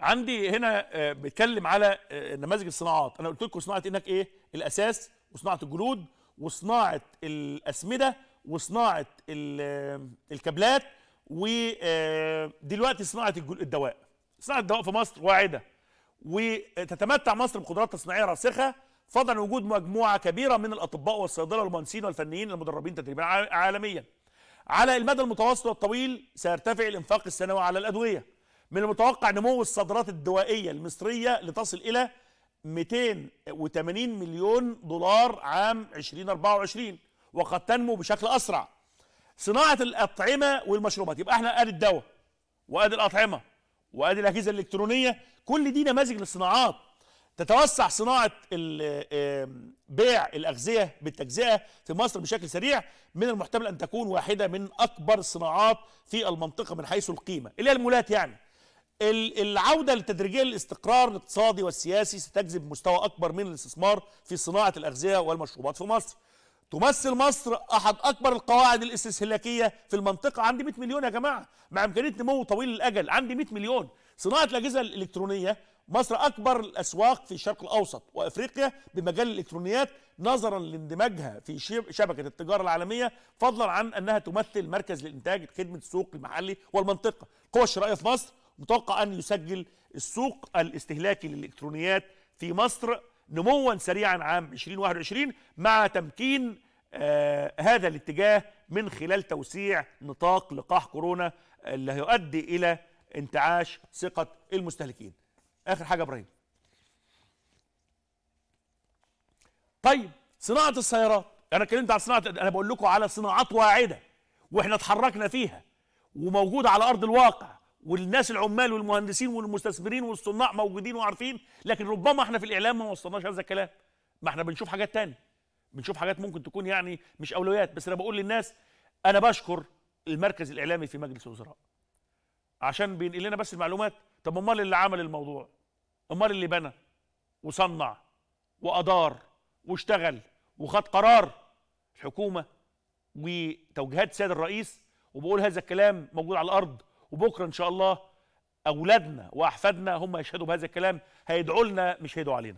عندي هنا آه، بيتكلم على آه، نماذج الصناعات انا قلت لكم صناعه انك ايه الاساس وصناعه الجلود وصناعه الاسمده وصناعه آه، الكابلات ودلوقتي صناعه الدواء صناعه الدواء في مصر واعده وتتمتع مصر بقدرات تصنيعيه راسخه فضلا وجود مجموعه كبيره من الاطباء والصيدله والمهندسين والفنيين المدربين تدريبا عالميا على المدى المتوسط والطويل سيرتفع الانفاق السنوي على الادويه من المتوقع نمو الصادرات الدوائية المصرية لتصل إلى 280 مليون دولار عام 2024 وقد تنمو بشكل أسرع صناعة الأطعمة والمشروبات يبقى احنا ادي الدواء وادي الأطعمة وادي الأجهزة الإلكترونية كل دي نماذج للصناعات تتوسع صناعة بيع الأغذية بالتجزئة في مصر بشكل سريع من المحتمل أن تكون واحدة من أكبر الصناعات في المنطقة من حيث القيمة اللي هي المولات يعني العودة التدريجية للاستقرار الاقتصادي والسياسي ستجذب مستوى أكبر من الاستثمار في صناعة الأغذية والمشروبات في مصر تمثل مصر أحد أكبر القواعد الاستهلاكية في المنطقة عندي 100 مليون يا جماعة مع إمكانية نمو طويل الأجل عندي 100 مليون صناعة الأجهزة الإلكترونية مصر أكبر الأسواق في الشرق الأوسط وأفريقيا بمجال الإلكترونيات نظرا لاندماجها في شبكة التجارة العالمية فضلا عن أنها تمثل مركز لإنتاج خدمة السوق المحلي والمنطقة القوى الشرائية في مصر متوقع أن يسجل السوق الاستهلاكي للإلكترونيات في مصر نموا سريعا عام 2021 مع تمكين آه هذا الاتجاه من خلال توسيع نطاق لقاح كورونا اللي هيؤدي إلى انتعاش ثقة المستهلكين آخر حاجة إبراهيم طيب صناعة السيارات أنا اتكلمت عن صناعة أنا بقول لكم على صناعات واعدة واحنا اتحركنا فيها وموجودة على أرض الواقع والناس العمال والمهندسين والمستثمرين والصناع موجودين وعارفين لكن ربما احنا في الاعلام ما وصلناش هذا الكلام ما احنا بنشوف حاجات تانية بنشوف حاجات ممكن تكون يعني مش اولويات بس انا بقول للناس انا بشكر المركز الاعلامي في مجلس الوزراء عشان بينقل لنا بس المعلومات طب امال اللي عمل الموضوع امال اللي بنى وصنع وادار واشتغل وخد قرار الحكومه وتوجيهات السيد الرئيس وبقول هذا الكلام موجود على الارض وبكره ان شاء الله اولادنا واحفادنا هم يشهدوا بهذا الكلام هيدعوا لنا مش هيدعوا علينا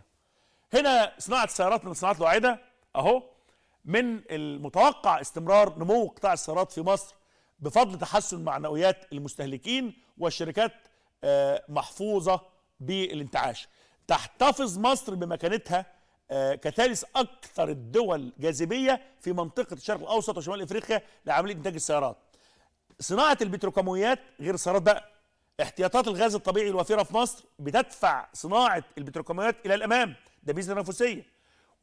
هنا صناعه السيارات من صناعه الواعده اهو من المتوقع استمرار نمو قطاع السيارات في مصر بفضل تحسن معنويات المستهلكين والشركات آه، محفوظه بالانتعاش تحتفظ مصر بمكانتها آه، كثالث اكثر الدول جاذبيه في منطقه الشرق الاوسط وشمال افريقيا لعمليه انتاج السيارات صناعة البتروكيماويات غير السعرات بقى احتياطات الغاز الطبيعي الوفيرة في مصر بتدفع صناعة البتروكيماويات إلى الأمام ده بيزنس تنافسية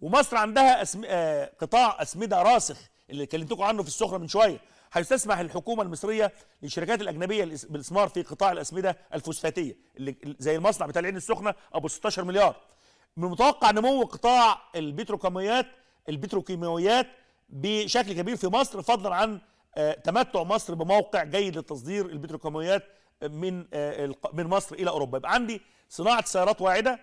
ومصر عندها أسم... آه قطاع أسمدة راسخ اللي كلمتكم عنه في السخرة من شوية حيث تسمح الحكومة المصرية للشركات الأجنبية بالإسمار في قطاع الأسمدة الفوسفاتية اللي زي المصنع بتاع العين السخنة أبو 16 مليار من المتوقع نمو قطاع البتروكيماويات البتروكيماويات بشكل كبير في مصر فضلا عن آه، تمتع مصر بموقع جيد لتصدير البتروكيماويات من آه، من مصر الى اوروبا يبقى عندي صناعه سيارات واعده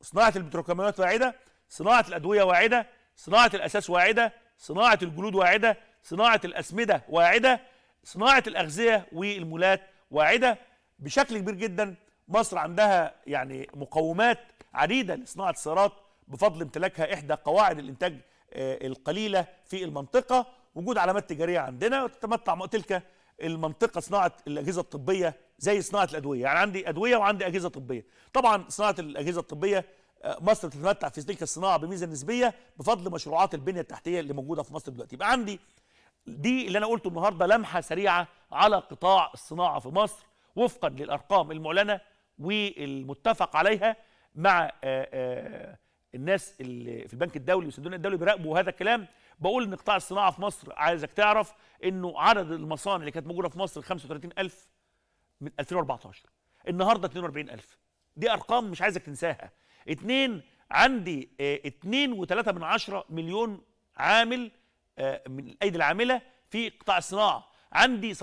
صناعه البتروكيماويات واعده صناعه الادويه واعده صناعه الاساس واعده صناعه الجلود واعده صناعه الاسمده واعده صناعه الاغذيه والمولات واعده بشكل كبير جدا مصر عندها يعني مقومات عديده لصناعه السيارات بفضل امتلاكها احدى قواعد الانتاج آه، القليله في المنطقه وجود علامات تجاريه عندنا وتتمتع تلك المنطقه صناعه الاجهزه الطبيه زي صناعه الادويه يعني عندي ادويه وعندي اجهزه طبيه طبعا صناعه الاجهزه الطبيه آه، مصر تتمتع في تلك الصناعه بميزه نسبيه بفضل مشروعات البنيه التحتيه اللي موجوده في مصر دلوقتي يبقى عندي دي اللي انا قلته النهارده لمحه سريعه على قطاع الصناعه في مصر وفقا للارقام المعلنه والمتفق عليها مع آه، آه، الناس اللي في البنك الدولي والصندوق الدولي بيراقبوا هذا الكلام بقول ان قطاع الصناعه في مصر عايزك تعرف انه عدد المصانع اللي كانت موجوده في مصر 35000 من 2014 النهارده 42000 دي ارقام مش عايزك تنساها اتنين عندي آه، اتنين وتلاتة من عشرة مليون عامل آه، من الايدي العامله في قطاع الصناعه عندي 17%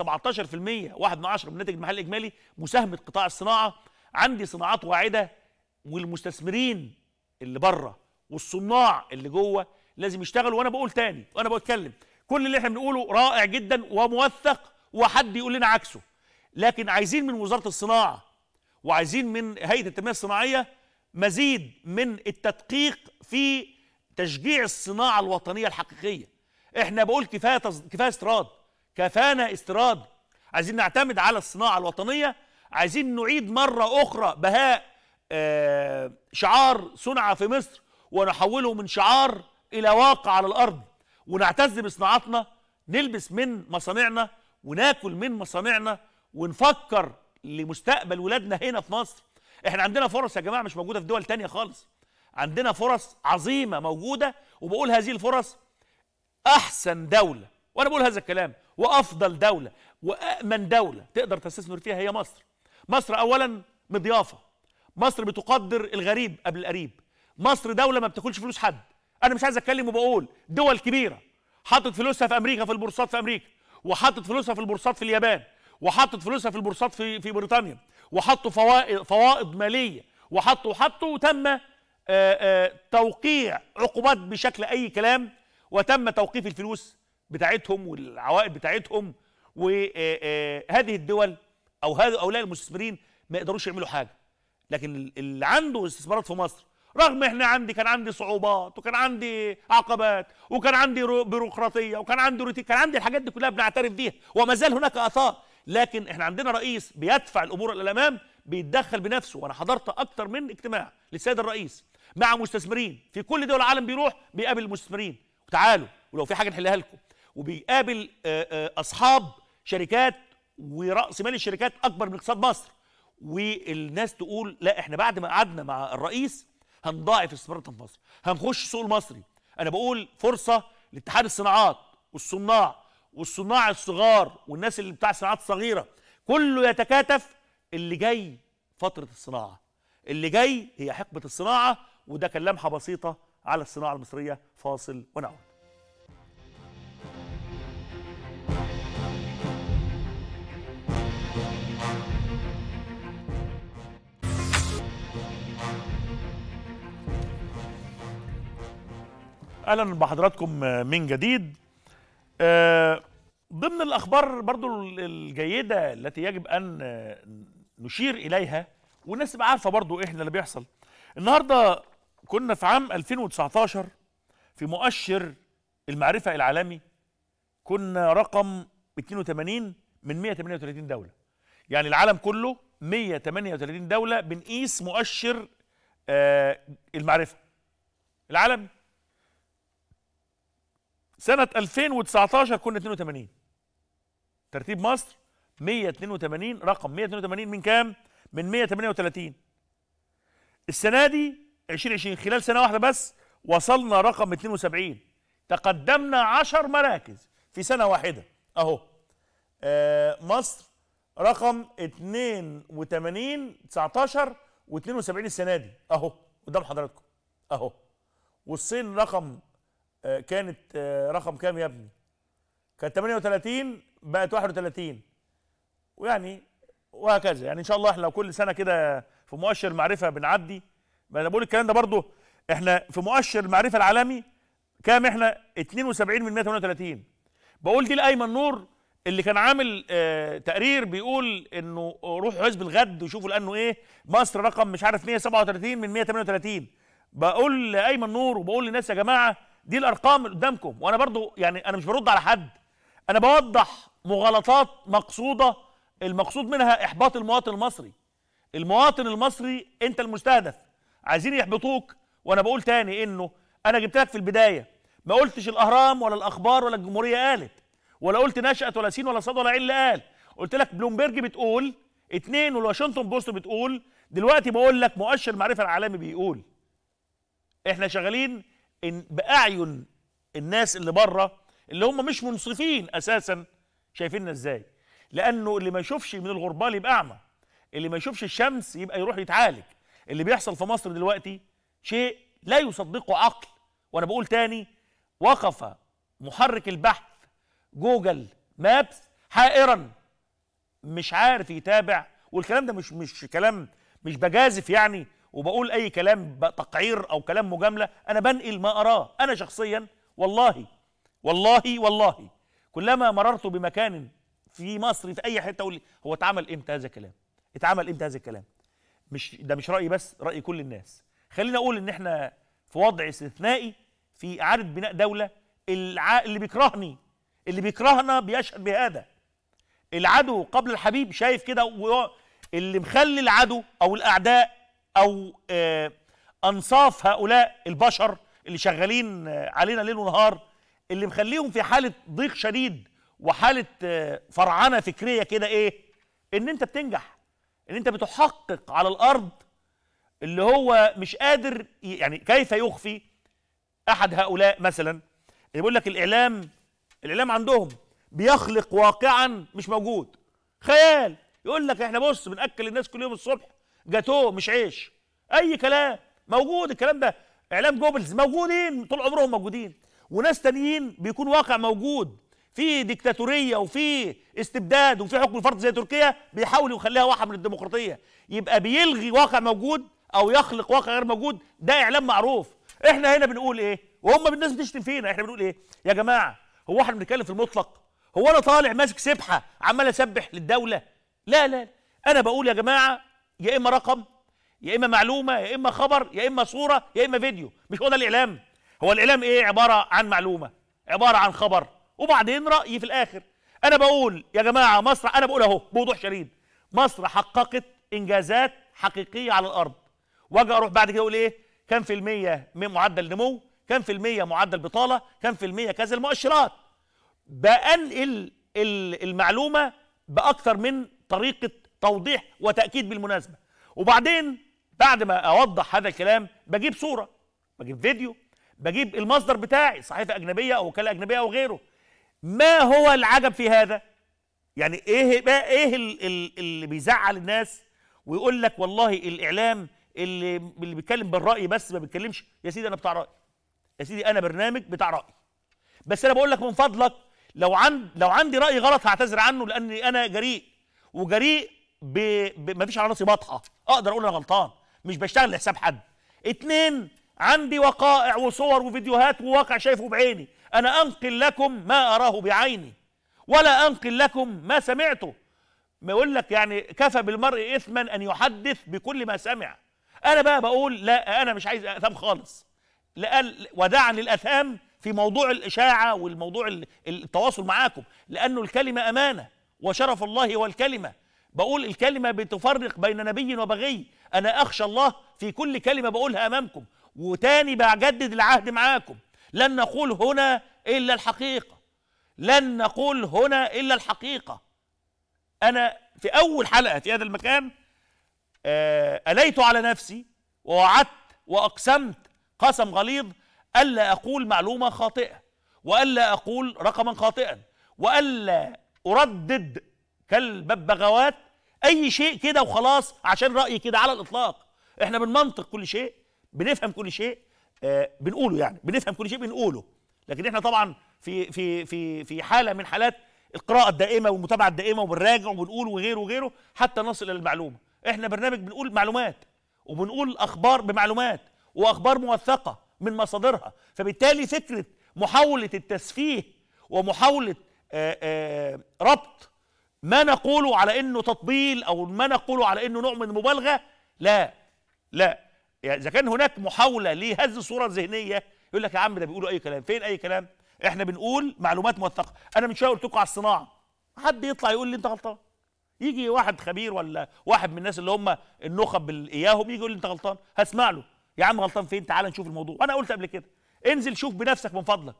واحد من عشرة من الناتج المحلي الاجمالي مساهمه قطاع الصناعه عندي صناعات واعده والمستثمرين اللي بره والصناع اللي جوه لازم يشتغلوا وانا بقول تاني وانا بتكلم كل اللي احنا بنقوله رائع جدا وموثق وحد يقول لنا عكسه لكن عايزين من وزاره الصناعه وعايزين من هيئه التنميه الصناعيه مزيد من التدقيق في تشجيع الصناعه الوطنيه الحقيقيه احنا بقول كفايه تز... كفايه استيراد كفانا استيراد عايزين نعتمد على الصناعه الوطنيه عايزين نعيد مره اخرى بهاء آه شعار صنع في مصر ونحوله من شعار الى واقع على الارض ونعتز بصناعاتنا نلبس من مصانعنا وناكل من مصانعنا ونفكر لمستقبل ولادنا هنا في مصر احنا عندنا فرص يا جماعه مش موجوده في دول تانية خالص عندنا فرص عظيمه موجوده وبقول هذه الفرص احسن دوله وانا بقول هذا الكلام وافضل دوله وامن دوله تقدر تستثمر فيها هي مصر مصر اولا مضيافه مصر بتقدر الغريب قبل القريب مصر دوله ما بتاكلش فلوس حد انا مش عايز اتكلم وبقول دول كبيره حاطط فلوسها في امريكا في البورصات في امريكا وحاطط فلوسها في البورصات في اليابان وحاطط فلوسها في البورصات في في بريطانيا وحطوا فوائد فوائد ماليه وحطوا وحطوا وتم آآ آآ توقيع عقوبات بشكل اي كلام وتم توقيف الفلوس بتاعتهم والعوائد بتاعتهم وهذه الدول او هؤلاء المستثمرين ما يقدروش يعملوا حاجه لكن اللي عنده استثمارات في مصر رغم احنا عندي كان عندي صعوبات وكان عندي عقبات وكان عندي بيروقراطيه وكان عندي روتين كان عندي الحاجات دي كلها بنعترف بيها وما زال هناك اثار لكن احنا عندنا رئيس بيدفع الامور الى الامام بيتدخل بنفسه وانا حضرت اكثر من اجتماع للسيد الرئيس مع مستثمرين في كل دول العالم بيروح بيقابل المستثمرين تعالوا ولو في حاجه نحلها لكم وبيقابل اصحاب شركات وراس مال الشركات اكبر من اقتصاد مصر والناس تقول لا احنا بعد ما قعدنا مع الرئيس هنضاعف استثماراتنا في مصر هنخش السوق المصري انا بقول فرصه لاتحاد الصناعات والصناع والصناع الصغار والناس اللي بتاع صناعات صغيره كله يتكاتف اللي جاي فتره الصناعه اللي جاي هي حقبه الصناعه وده كان لمحه بسيطه على الصناعه المصريه فاصل ونعود اهلا بحضراتكم من جديد آه، ضمن الاخبار برضو الجيده التي يجب ان نشير اليها والناس تبقى عارفه برضو احنا ايه اللي بيحصل النهارده كنا في عام 2019 في مؤشر المعرفه العالمي كنا رقم 82 من 138 دوله يعني العالم كله 138 دوله بنقيس مؤشر آه، المعرفه العالمي سنة 2019 كنا 82 ترتيب مصر 182 رقم 182 من كام؟ من 138 السنة دي 2020 خلال سنة واحدة بس وصلنا رقم 72 تقدمنا 10 مراكز في سنة واحدة أهو آه مصر رقم 82 19 و72 السنة دي أهو قدام حضراتكم أهو والصين رقم آه، كانت آه، رقم كام يا ابني؟ كانت 38 بقت 31 ويعني وهكذا يعني ان شاء الله احنا لو كل سنه كده في مؤشر معرفه بنعدي ما انا بقول الكلام ده برضه احنا في مؤشر المعرفه العالمي كام احنا 72 من 138 بقول دي لايمن نور اللي كان عامل آه تقرير بيقول انه روحوا حزب الغد وشوفوا لانه ايه مصر رقم مش عارف 137 من 138 بقول لايمن نور وبقول للناس يا جماعه دي الارقام اللي قدامكم وانا برضو يعني انا مش برد على حد انا بوضح مغالطات مقصوده المقصود منها احباط المواطن المصري المواطن المصري انت المستهدف عايزين يحبطوك وانا بقول تاني انه انا جبت لك في البدايه ما قلتش الاهرام ولا الاخبار ولا الجمهوريه قالت ولا قلت نشأت ولا سين ولا صاد ولا عين قال قلت لك بلومبرج بتقول اتنين والواشنطن بوست بتقول دلوقتي بقول لك مؤشر المعرفه العالمي بيقول احنا شغالين إن باعين الناس اللي بره اللي هم مش منصفين اساسا شايفيننا ازاي لانه اللي ما يشوفش من الغربال يبقى اعمى اللي ما يشوفش الشمس يبقى يروح يتعالج اللي بيحصل في مصر دلوقتي شيء لا يصدقه عقل وانا بقول تاني وقف محرك البحث جوجل مابس حائرا مش عارف يتابع والكلام ده مش مش كلام مش بجازف يعني وبقول اي كلام تقعير او كلام مجامله انا بنقل ما اراه انا شخصيا والله والله والله كلما مررت بمكان في مصر في اي حته اقول هو اتعمل امتى هذا الكلام اتعمل امتى هذا الكلام مش ده مش رايي بس راي كل الناس خلينا اقول ان احنا في وضع استثنائي في اعاده بناء دوله اللي بيكرهني اللي بيكرهنا بيشهد بهذا العدو قبل الحبيب شايف كده اللي مخلي العدو او الاعداء او آه، انصاف هؤلاء البشر اللي شغالين آه، علينا ليل ونهار اللي مخليهم في حاله ضيق شديد وحاله آه، فرعنه فكريه كده ايه ان انت بتنجح ان انت بتحقق على الارض اللي هو مش قادر يعني كيف يخفي احد هؤلاء مثلا اللي بيقول لك الاعلام الاعلام عندهم بيخلق واقعا مش موجود خيال يقول لك احنا بص بناكل الناس كل يوم الصبح جاتوه مش عيش اي كلام موجود الكلام ده اعلام جوبلز موجودين طول عمرهم موجودين وناس تانيين بيكون واقع موجود في ديكتاتوريه وفي استبداد وفي حكم فرد زي تركيا بيحاول يخليها واحد من الديمقراطيه يبقى بيلغي واقع موجود او يخلق واقع غير موجود ده اعلام معروف احنا هنا بنقول ايه وهم الناس بتشتم فينا احنا بنقول ايه يا جماعه هو احنا بنتكلم في المطلق هو انا طالع ماسك سبحه عمال اسبح للدوله لا لا انا بقول يا جماعه يا اما رقم يا اما معلومه يا اما خبر يا اما صوره يا اما فيديو مش هو ده الاعلام هو الاعلام ايه عباره عن معلومه عباره عن خبر وبعدين راي في الاخر انا بقول يا جماعه مصر انا بقول اهو بوضوح شديد مصر حققت انجازات حقيقيه على الارض واجي اروح بعد كده اقول ايه كم في الميه من معدل نمو كم في الميه معدل بطاله كم في الميه كذا المؤشرات بانقل المعلومه باكثر من طريقه توضيح وتاكيد بالمناسبه وبعدين بعد ما اوضح هذا الكلام بجيب صوره بجيب فيديو بجيب المصدر بتاعي صحيفه اجنبيه او وكاله اجنبيه او غيره ما هو العجب في هذا يعني ايه بقى ايه اللي بيزعل الناس ويقول لك والله الاعلام اللي اللي بيتكلم بالراي بس ما بيتكلمش يا سيدي انا بتاع راي يا سيدي انا برنامج بتاع راي بس انا بقول لك من فضلك لو عند لو عندي راي غلط هعتذر عنه لاني انا جريء وجريء ب... ب... مفيش على راسي بطحه اقدر اقول انا غلطان مش بشتغل لحساب حد اتنين عندي وقائع وصور وفيديوهات وواقع شايفه بعيني انا انقل لكم ما اراه بعيني ولا انقل لكم ما سمعته ما يقول لك يعني كفى بالمرء اثما ان يحدث بكل ما سمع انا بقى بقول لا انا مش عايز اثام خالص لا وداعا للاثام في موضوع الاشاعه والموضوع التواصل معاكم لانه الكلمه امانه وشرف الله هو الكلمه بقول الكلمة بتفرق بين نبي وبغي أنا أخشى الله في كل كلمة بقولها أمامكم وتاني بجدد العهد معاكم لن نقول هنا إلا الحقيقة لن نقول هنا إلا الحقيقة أنا في أول حلقة في هذا المكان آه، أليت على نفسي ووعدت وأقسمت قسم غليظ ألا أقول معلومة خاطئة وألا أقول رقما خاطئا وألا أردد كالببغاوات اي شيء كده وخلاص عشان رايي كده على الاطلاق احنا بنمنطق كل شيء بنفهم كل شيء آه، بنقوله يعني بنفهم كل شيء بنقوله لكن احنا طبعا في في في في حاله من حالات القراءه الدائمه والمتابعه الدائمه وبنراجع وبنقول وغيره وغيره حتى نصل الى المعلومه احنا برنامج بنقول معلومات وبنقول اخبار بمعلومات واخبار موثقه من مصادرها فبالتالي فكره محاوله التسفيه ومحاوله آه، آه، ربط ما نقوله على انه تطبيل او ما نقوله على انه نوع من المبالغه لا لا يعني اذا كان هناك محاوله لهز الصوره الذهنيه يقول لك يا عم ده بيقولوا اي كلام فين اي كلام احنا بنقول معلومات موثقه انا من شويه قلت لكم على الصناعه حد يطلع يقول لي انت غلطان يجي واحد خبير ولا واحد من الناس اللي هم النخب اياهم يجي يقول لي انت غلطان هسمع له يا عم غلطان فين تعال نشوف الموضوع انا قلت قبل كده انزل شوف بنفسك من فضلك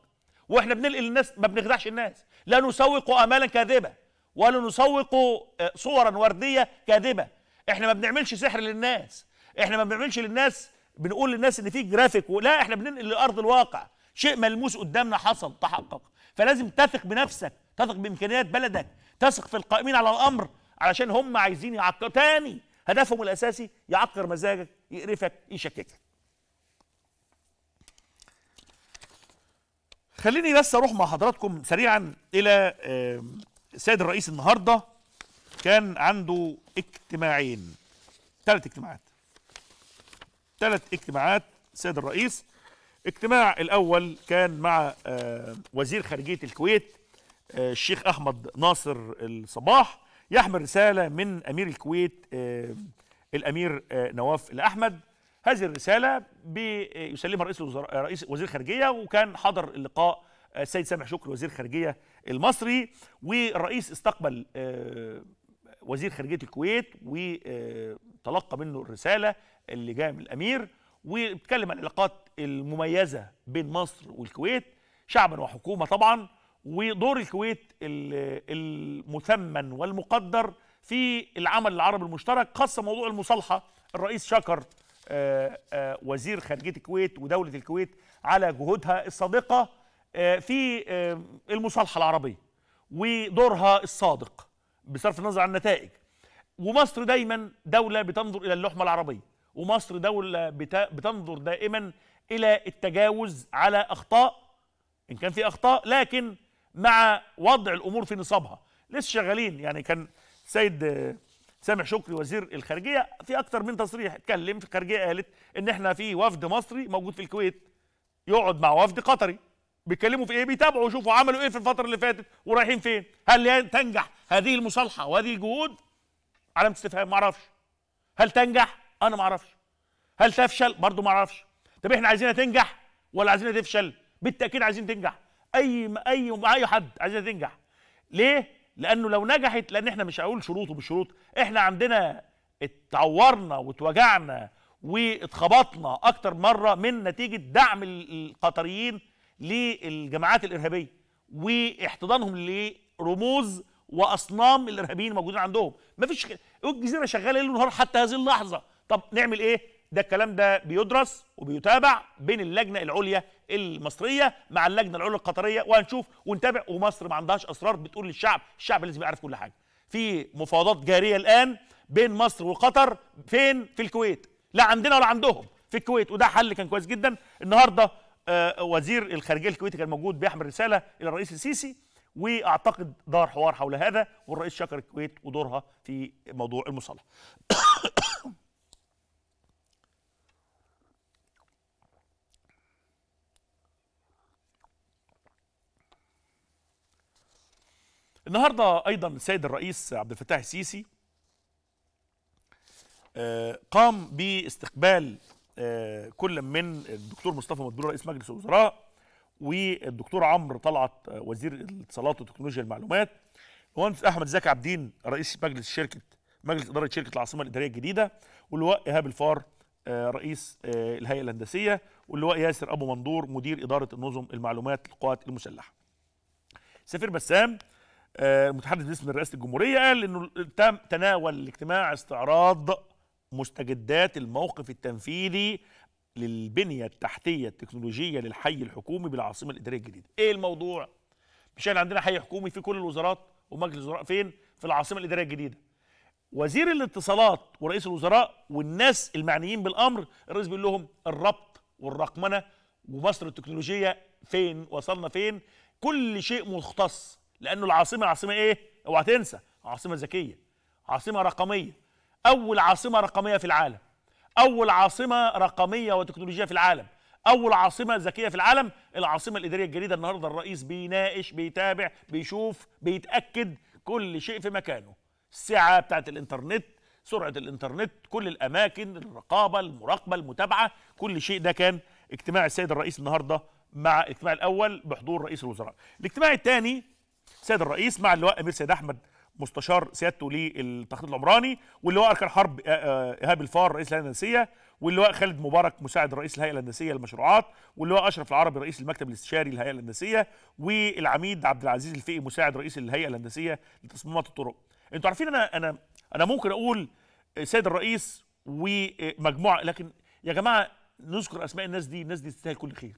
واحنا بننقل الناس ما بنخدعش الناس لا نسوق امالا كاذبه ولنسوق آه، صورا ورديه كاذبه احنا ما بنعملش سحر للناس احنا ما بنعملش للناس بنقول للناس ان في جرافيك ولا احنا بننقل لارض الواقع شيء ملموس قدامنا حصل تحقق فلازم تثق بنفسك تثق بامكانيات بلدك تثق في القائمين على الامر علشان هم عايزين يعكر تاني هدفهم الاساسي يعكر مزاجك يقرفك يشككك خليني بس اروح مع حضراتكم سريعا الى السيد الرئيس النهارده كان عنده اجتماعين ثلاث اجتماعات ثلاث اجتماعات السيد الرئيس اجتماع الاول كان مع آه، وزير خارجيه الكويت آه، الشيخ احمد ناصر الصباح يحمل رساله من امير الكويت آه، الامير نواف الاحمد هذه الرساله بيسلمها رئيس رئيس وزير خارجيه وكان حضر اللقاء السيد سامح شكر وزير خارجيه المصري والرئيس استقبل آه، وزير خارجيه الكويت وتلقى منه الرساله اللي جايه من الامير وبتكلم عن العلاقات المميزه بين مصر والكويت شعبا وحكومه طبعا ودور الكويت المثمن والمقدر في العمل العربي المشترك خاصه موضوع المصالحه الرئيس شكر آه، آه، وزير خارجيه الكويت ودوله الكويت على جهودها الصادقه آه، في آه، المصالحه العربيه ودورها الصادق بصرف النظر عن النتائج ومصر دايما دوله بتنظر الى اللحمه العربيه ومصر دوله بتنظر دائما الى التجاوز على اخطاء ان كان في اخطاء لكن مع وضع الامور في نصابها لسه شغالين يعني كان سيد آه، سامح شكري وزير الخارجيه في اكتر من تصريح اتكلم في الخارجيه قالت ان احنا في وفد مصري موجود في الكويت يقعد مع وفد قطري بيتكلموا في ايه بيتابعوا يشوفوا عملوا ايه في الفتره اللي فاتت ورايحين فين هل تنجح هذه المصالحه وهذه الجهود علامه استفهام ما اعرفش هل تنجح انا ما اعرفش هل تفشل برضو ما اعرفش طب احنا عايزينها تنجح ولا عايزينها تفشل بالتاكيد عايزين تنجح اي اي اي حد عايزينها تنجح ليه لانه لو نجحت لان احنا مش هقول شروط وبشروط احنا عندنا اتعورنا واتوجعنا واتخبطنا اكتر مره من نتيجه دعم القطريين للجماعات الارهابيه واحتضانهم لرموز واصنام الارهابيين الموجودين عندهم ما فيش الجزيره شغاله ليل ونهار حتى هذه اللحظه طب نعمل ايه ده الكلام ده بيدرس وبيتابع بين اللجنه العليا المصريه مع اللجنه العليا القطريه وهنشوف ونتابع ومصر ما عندهاش اسرار بتقول للشعب الشعب لازم يعرف كل حاجه في مفاوضات جاريه الان بين مصر وقطر فين في الكويت لا عندنا ولا عندهم في الكويت وده حل كان كويس جدا النهارده آه، وزير الخارجيه الكويتي كان موجود بيحمل رساله الى الرئيس السيسي واعتقد دار حوار حول هذا والرئيس شكر الكويت ودورها في موضوع المصالحه النهارده ايضا السيد الرئيس عبد الفتاح السيسي آه، قام باستقبال آه، كل من الدكتور مصطفى مدبولي رئيس مجلس الوزراء والدكتور عمرو طلعت آه، وزير الاتصالات وتكنولوجيا المعلومات المهندس احمد زكي عبدين رئيس مجلس شركه مجلس اداره شركه العاصمه الاداريه الجديده واللواء ايهاب الفار آه، رئيس الهيئه الهندسيه واللواء ياسر ابو مندور مدير اداره النظم المعلومات للقوات المسلحه. سفير بسام المتحدث باسم رئاسه الجمهوريه قال انه تناول الاجتماع استعراض مستجدات الموقف التنفيذي للبنية التحتية التكنولوجية للحي الحكومي بالعاصمة الإدارية الجديدة إيه الموضوع؟ مش احنا عندنا حي حكومي في كل الوزارات ومجلس الوزراء فين؟ في العاصمة الإدارية الجديدة وزير الاتصالات ورئيس الوزراء والناس المعنيين بالأمر الرئيس بيقول لهم الربط والرقمنة ومصر التكنولوجية فين وصلنا فين كل شيء مختص لأنه العاصمة عاصمة إيه؟ اوعى تنسى عاصمة ذكية عاصمة رقمية اول عاصمه رقميه في العالم اول عاصمه رقميه وتكنولوجيه في العالم اول عاصمه ذكيه في العالم العاصمه الاداريه الجديده النهارده الرئيس بيناقش بيتابع بيشوف بيتاكد كل شيء في مكانه السعه بتاعت الانترنت سرعه الانترنت كل الاماكن الرقابه المراقبه المتابعه كل شيء ده كان اجتماع السيد الرئيس النهارده مع الاجتماع الاول بحضور رئيس الوزراء الاجتماع الثاني السيد الرئيس مع اللواء امير سيد احمد مستشار سيادته للتخطيط العمراني واللواء اركان حرب آه، آه، ايهاب الفار رئيس الهيئه الهندسيه واللواء خالد مبارك مساعد رئيس الهيئه الهندسيه للمشروعات واللواء اشرف العربي رئيس المكتب الاستشاري للهيئه الهندسيه والعميد عبد العزيز الفقي مساعد رئيس الهيئه الهندسيه لتصميمات الطرق انتوا عارفين انا انا انا ممكن اقول سيد الرئيس ومجموعه لكن يا جماعه نذكر اسماء الناس دي الناس دي تستاهل كل خير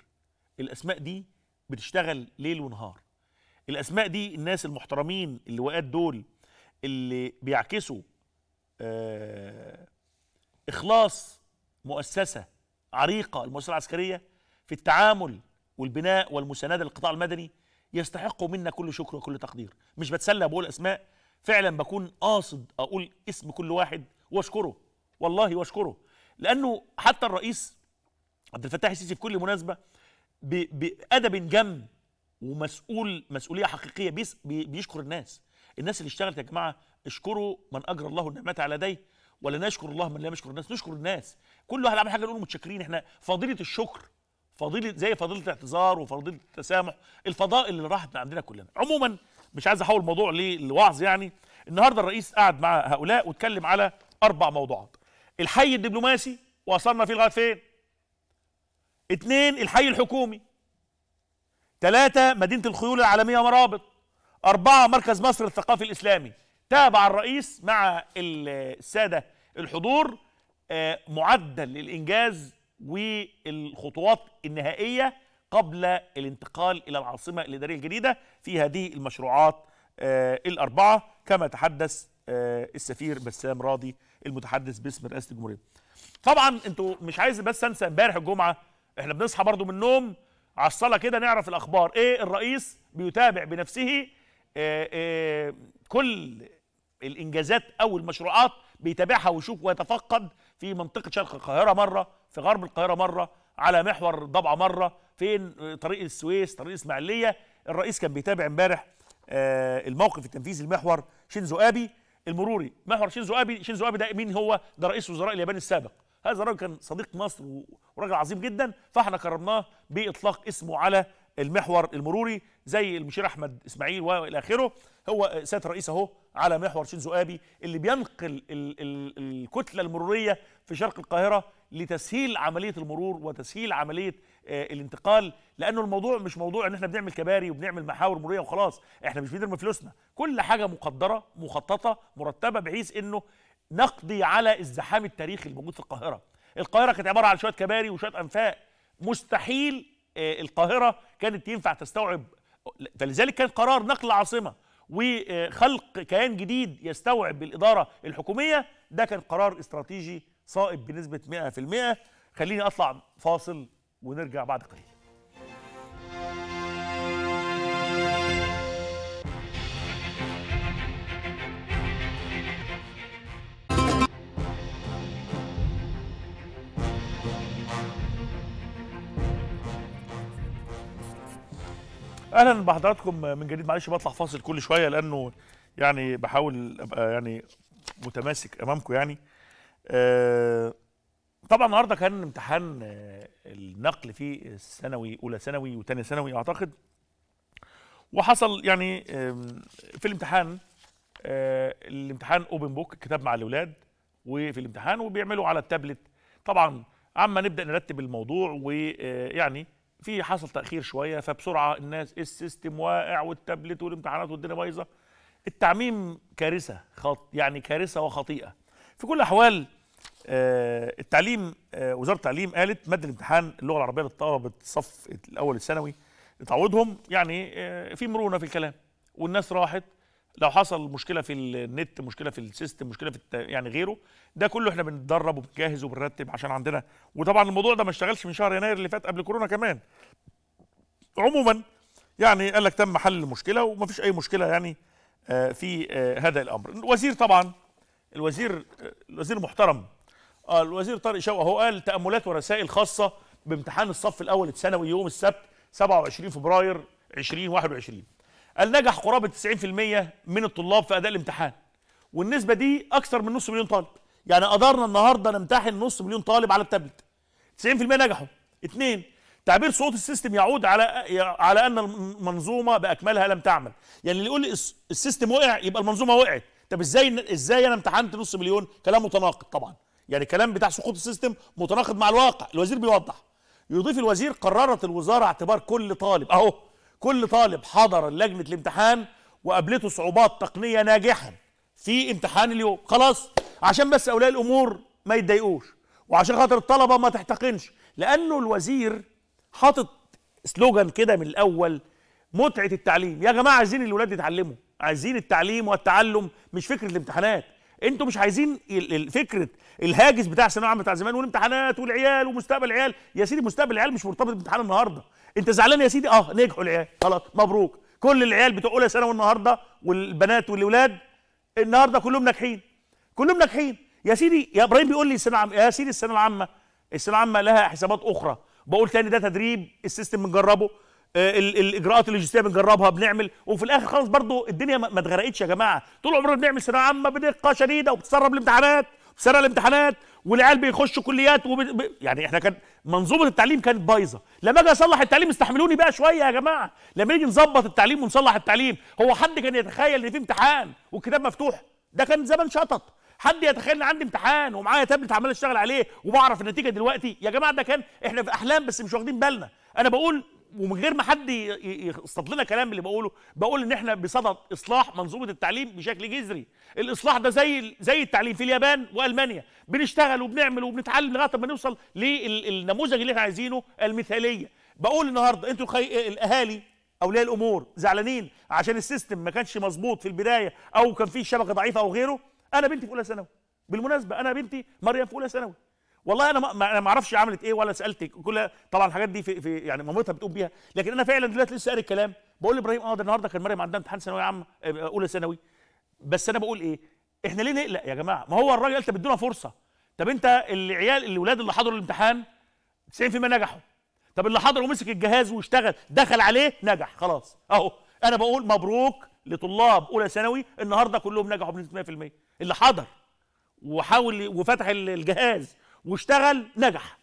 الاسماء دي بتشتغل ليل ونهار الاسماء دي الناس المحترمين اللواءات دول اللي بيعكسوا آه اخلاص مؤسسه عريقه المؤسسه العسكريه في التعامل والبناء والمسانده للقطاع المدني يستحقوا منا كل شكر وكل تقدير مش بتسلى بقول اسماء فعلا بكون قاصد اقول اسم كل واحد واشكره والله واشكره لانه حتى الرئيس عبد الفتاح السيسي في كل مناسبه بادب جم ومسؤول مسؤوليه حقيقيه بيس بيشكر الناس الناس اللي اشتغلت يا جماعه اشكروا من اجرى الله النعمه على يديه ولا نشكر الله من لا يشكر الناس نشكر الناس كل واحد عامل حاجه نقول متشكرين احنا فضيله الشكر فضيله زي فضيله الاعتذار وفضيله التسامح الفضائل اللي راحت من عندنا كلنا عموما مش عايز احول الموضوع لوعظ يعني النهارده الرئيس قعد مع هؤلاء واتكلم على اربع موضوعات الحي الدبلوماسي وصلنا فيه لغايه فين اتنين الحي الحكومي ثلاثة مدينة الخيول العالمية مرابط أربعة مركز مصر الثقافي الإسلامي تابع الرئيس مع السادة الحضور آه، معدل الإنجاز والخطوات النهائية قبل الانتقال إلى العاصمة الإدارية الجديدة في هذه المشروعات آه، الأربعة كما تحدث آه، السفير بسام راضي المتحدث باسم رئاسة الجمهورية طبعا انتوا مش عايز بس انسى امبارح الجمعة احنا بنصحى برضو من النوم على الصلاة كده نعرف الأخبار إيه الرئيس بيتابع بنفسه إيه إيه كل الإنجازات أو المشروعات بيتابعها ويشوف ويتفقد في منطقة شرق القاهرة مرة في غرب القاهرة مرة على محور ضبعة مرة فين طريق السويس طريق الإسماعيلية الرئيس كان بيتابع امبارح آه، الموقف التنفيذي المحور شينزو آبي المروري محور شينزو آبي شينزو آبي ده مين هو ده رئيس وزراء اليابان السابق هذا الراجل كان صديق مصر وراجل عظيم جدا فاحنا كرمناه باطلاق اسمه على المحور المروري زي المشير احمد اسماعيل والى اخره هو سياده الرئيس اهو على محور شينزو ابي اللي بينقل ال ال الكتله المروريه في شرق القاهره لتسهيل عمليه المرور وتسهيل عمليه آه، الانتقال لانه الموضوع مش موضوع ان احنا بنعمل كباري وبنعمل محاور مروريه وخلاص احنا مش بنرمي فلوسنا كل حاجه مقدره مخططه مرتبه بحيث انه نقضي على الزحام التاريخي الموجود في القاهره القاهره كانت عباره عن شويه كباري وشويه انفاق مستحيل آه، القاهره كانت ينفع تستوعب فلذلك كان قرار نقل العاصمه وخلق كيان جديد يستوعب الإدارة الحكوميه ده كان قرار استراتيجي صائب بنسبه 100% خليني اطلع فاصل ونرجع بعد قليل اهلا بحضراتكم من جديد معلش بطلع فاصل كل شويه لانه يعني بحاول ابقى يعني متماسك امامكم يعني آه طبعا النهارده كان امتحان آه، النقل في الثانوي اولى ثانوي وثانيه ثانوي اعتقد وحصل يعني في الامتحان آه، الامتحان اوبن بوك كتاب مع الاولاد وفي الامتحان وبيعملوا على التابلت طبعا عما نبدا نرتب الموضوع ويعني في حصل تاخير شويه فبسرعه الناس السيستم واقع والتابلت والامتحانات والدنيا بايظه التعميم كارثه خط يعني كارثه وخطيئه في كل الاحوال آه، التعليم آه، وزاره التعليم قالت مد الامتحان اللغه العربيه للطلبه الصف الاول الثانوي تعوضهم يعني آه، في مرونه في الكلام والناس راحت لو حصل مشكله في النت مشكله في السيستم مشكله في الت... يعني غيره ده كله احنا بنتدرب وبنجهز وبنرتب عشان عندنا وطبعا الموضوع ده ما اشتغلش من شهر يناير اللي فات قبل كورونا كمان عموما يعني قال لك تم حل المشكله وما فيش اي مشكله يعني آه، في آه، هذا الامر الوزير طبعا الوزير آه، الوزير محترم الوزير طارق شوقي هو قال تاملات ورسائل خاصه بامتحان الصف الاول الثانوي يوم السبت 27 فبراير 2021 قال نجح قرابه 90% من الطلاب في اداء الامتحان والنسبه دي اكثر من نص مليون طالب يعني قدرنا النهارده نمتحن نص مليون طالب على التابلت 90% نجحوا اثنين تعبير صوت السيستم يعود على على ان المنظومه باكملها لم تعمل يعني اللي يقول لي السيستم وقع يبقى المنظومه وقعت طب ازاي ازاي انا امتحنت نص مليون كلام متناقض طبعا يعني كلام بتاع سقوط السيستم متناقض مع الواقع الوزير بيوضح يضيف الوزير قررت الوزاره اعتبار كل طالب اهو كل طالب حضر لجنه الامتحان وقابلته صعوبات تقنيه ناجحا في امتحان اليوم خلاص عشان بس اولياء الامور ما يتضايقوش وعشان خاطر الطلبه ما تحتقنش لانه الوزير حاطط سلوجان كده من الاول متعه التعليم يا جماعه عايزين الولاد يتعلموا عايزين التعليم والتعلم مش فكره الامتحانات انتوا مش عايزين فكره الهاجس بتاع الثانويه العامه بتاع زمان والامتحانات والعيال ومستقبل العيال يا سيدي مستقبل العيال مش مرتبط بامتحان النهارده انت زعلان يا سيدي اه نجحوا العيال خلاص مبروك كل العيال بتوع اولى ثانوي النهارده والبنات والولاد النهارده كلهم ناجحين كلهم ناجحين يا سيدي يا ابراهيم بيقول لي السنه العامه يا سيدي السنه العامه السنه العامه لها حسابات اخرى بقول تاني ده تدريب السيستم بنجربه آه، الاجراءات اللوجستيه بنجربها بنعمل وفي الاخر خالص برضو الدنيا ما اتغرقتش يا جماعه طول عمرنا بنعمل ثانويه عامه بدقه شديده وبتسرب الامتحانات سنه الامتحانات والعيال بيخشوا كليات وب... يعني احنا كان منظومه التعليم كانت بايظه لما اجي اصلح التعليم استحملوني بقى شويه يا جماعه لما نيجي نظبط التعليم ونصلح التعليم هو حد كان يتخيل ان في امتحان والكتاب مفتوح ده كان زمن شطط حد يتخيل ان عندي امتحان ومعايا تابلت عمال اشتغل عليه وبعرف النتيجه دلوقتي يا جماعه ده كان احنا في احلام بس مش واخدين بالنا انا بقول ومن غير ما حد يصطاد لنا كلام اللي بقوله بقول ان احنا بصدد اصلاح منظومه التعليم بشكل جذري الاصلاح ده زي زي التعليم في اليابان والمانيا بنشتغل وبنعمل وبنتعلم لغايه ما نوصل للنموذج اللي احنا عايزينه المثاليه بقول النهارده انتوا خي... الاهالي اولياء الامور زعلانين عشان السيستم ما كانش مظبوط في البدايه او كان في شبكه ضعيفه او غيره انا بنتي في اولى ثانوي بالمناسبه انا بنتي مريم في اولى ثانوي والله انا ما انا ما اعرفش عملت ايه ولا سالتك كل طبعا الحاجات دي في, في يعني مامتها بتقوم بيها لكن انا فعلا دلوقتي لسه قاري الكلام بقول لابراهيم اه ده النهارده كان مريم عندها امتحان ثانويه عامه آه، آه، اولى ثانوي بس انا بقول ايه احنا ليه نقلق يا جماعه ما هو الراجل انت بتدونا فرصه طب انت العيال الاولاد اللي حضروا الامتحان 90% نجحوا طب اللي حضر ومسك الجهاز واشتغل دخل عليه نجح خلاص اهو انا بقول مبروك لطلاب اولى ثانوي النهارده كلهم نجحوا بنسبه 100% اللي حضر وحاول وفتح الجهاز واشتغل نجح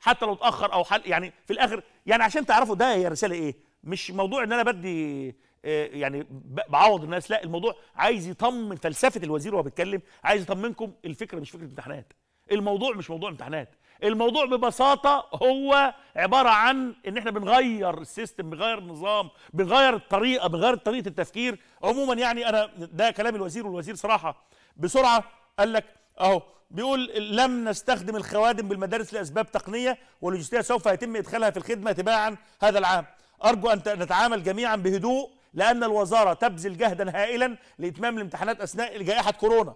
حتى لو اتاخر او حل يعني في الاخر يعني عشان تعرفوا ده هي رساله ايه مش موضوع ان انا بدي آه، يعني بعوض الناس لا الموضوع عايز يطمن فلسفه الوزير وهو بيتكلم عايز يطمنكم الفكره مش فكره امتحانات الموضوع مش موضوع امتحانات الموضوع ببساطه هو عباره عن ان احنا بنغير السيستم بنغير النظام بنغير الطريقه بنغير طريقه التفكير عموما يعني انا ده كلام الوزير والوزير صراحه بسرعه قال لك اهو بيقول لم نستخدم الخوادم بالمدارس لاسباب تقنيه ولوجستيه سوف يتم ادخالها في الخدمه تباعا هذا العام ارجو ان نتعامل جميعا بهدوء لأن الوزارة تبذل جهدا هائلا لإتمام الامتحانات أثناء جائحة كورونا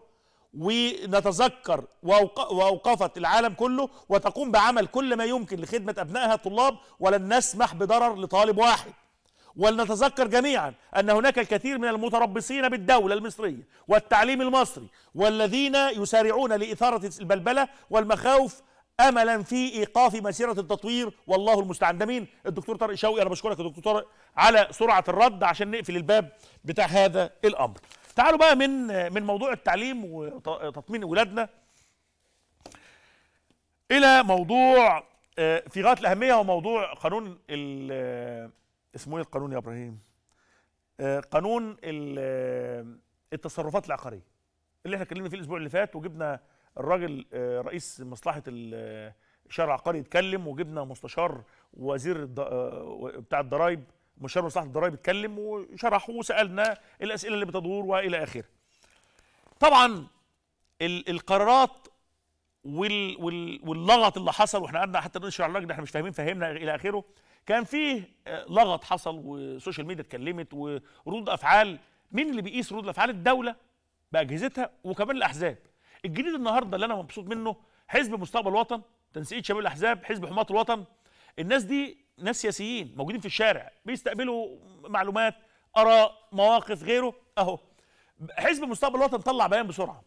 ونتذكر وأوقفت العالم كله وتقوم بعمل كل ما يمكن لخدمة أبنائها الطلاب ولن نسمح بضرر لطالب واحد ولنتذكر جميعا أن هناك الكثير من المتربصين بالدولة المصرية والتعليم المصري والذين يسارعون لإثارة البلبلة والمخاوف املا في ايقاف مسيره التطوير والله المستعان ده مين الدكتور طارق شوقي انا بشكرك يا دكتور طارق على سرعه الرد عشان نقفل الباب بتاع هذا الامر تعالوا بقى من من موضوع التعليم وتطمين ولادنا الى موضوع آه، في غايه الاهميه هو موضوع قانون آه، اسمه ايه القانون يا ابراهيم آه، قانون التصرفات العقاريه اللي احنا اتكلمنا فيه الاسبوع اللي فات وجبنا الراجل آه، رئيس مصلحه الشارع آه، العقاري اتكلم وجبنا مستشار وزير آه، بتاع الضرايب مستشار مصلحه الضرايب اتكلم وشرح وسالنا الاسئله اللي بتدور والى اخره. طبعا القرارات وال وال واللغط اللي حصل واحنا قعدنا حتى نشرح اللجنه احنا مش فاهمين فهمنا الى اخره كان فيه لغط حصل والسوشيال ميديا اتكلمت وردود افعال مين اللي بيقيس ردود الافعال الدوله باجهزتها وكمان الاحزاب الجديد النهارده اللي انا مبسوط منه حزب مستقبل الوطن تنسيق شباب الاحزاب حزب حماه الوطن الناس دي ناس سياسيين موجودين في الشارع بيستقبلوا معلومات اراء مواقف غيره اهو حزب مستقبل الوطن طلع بيان بسرعه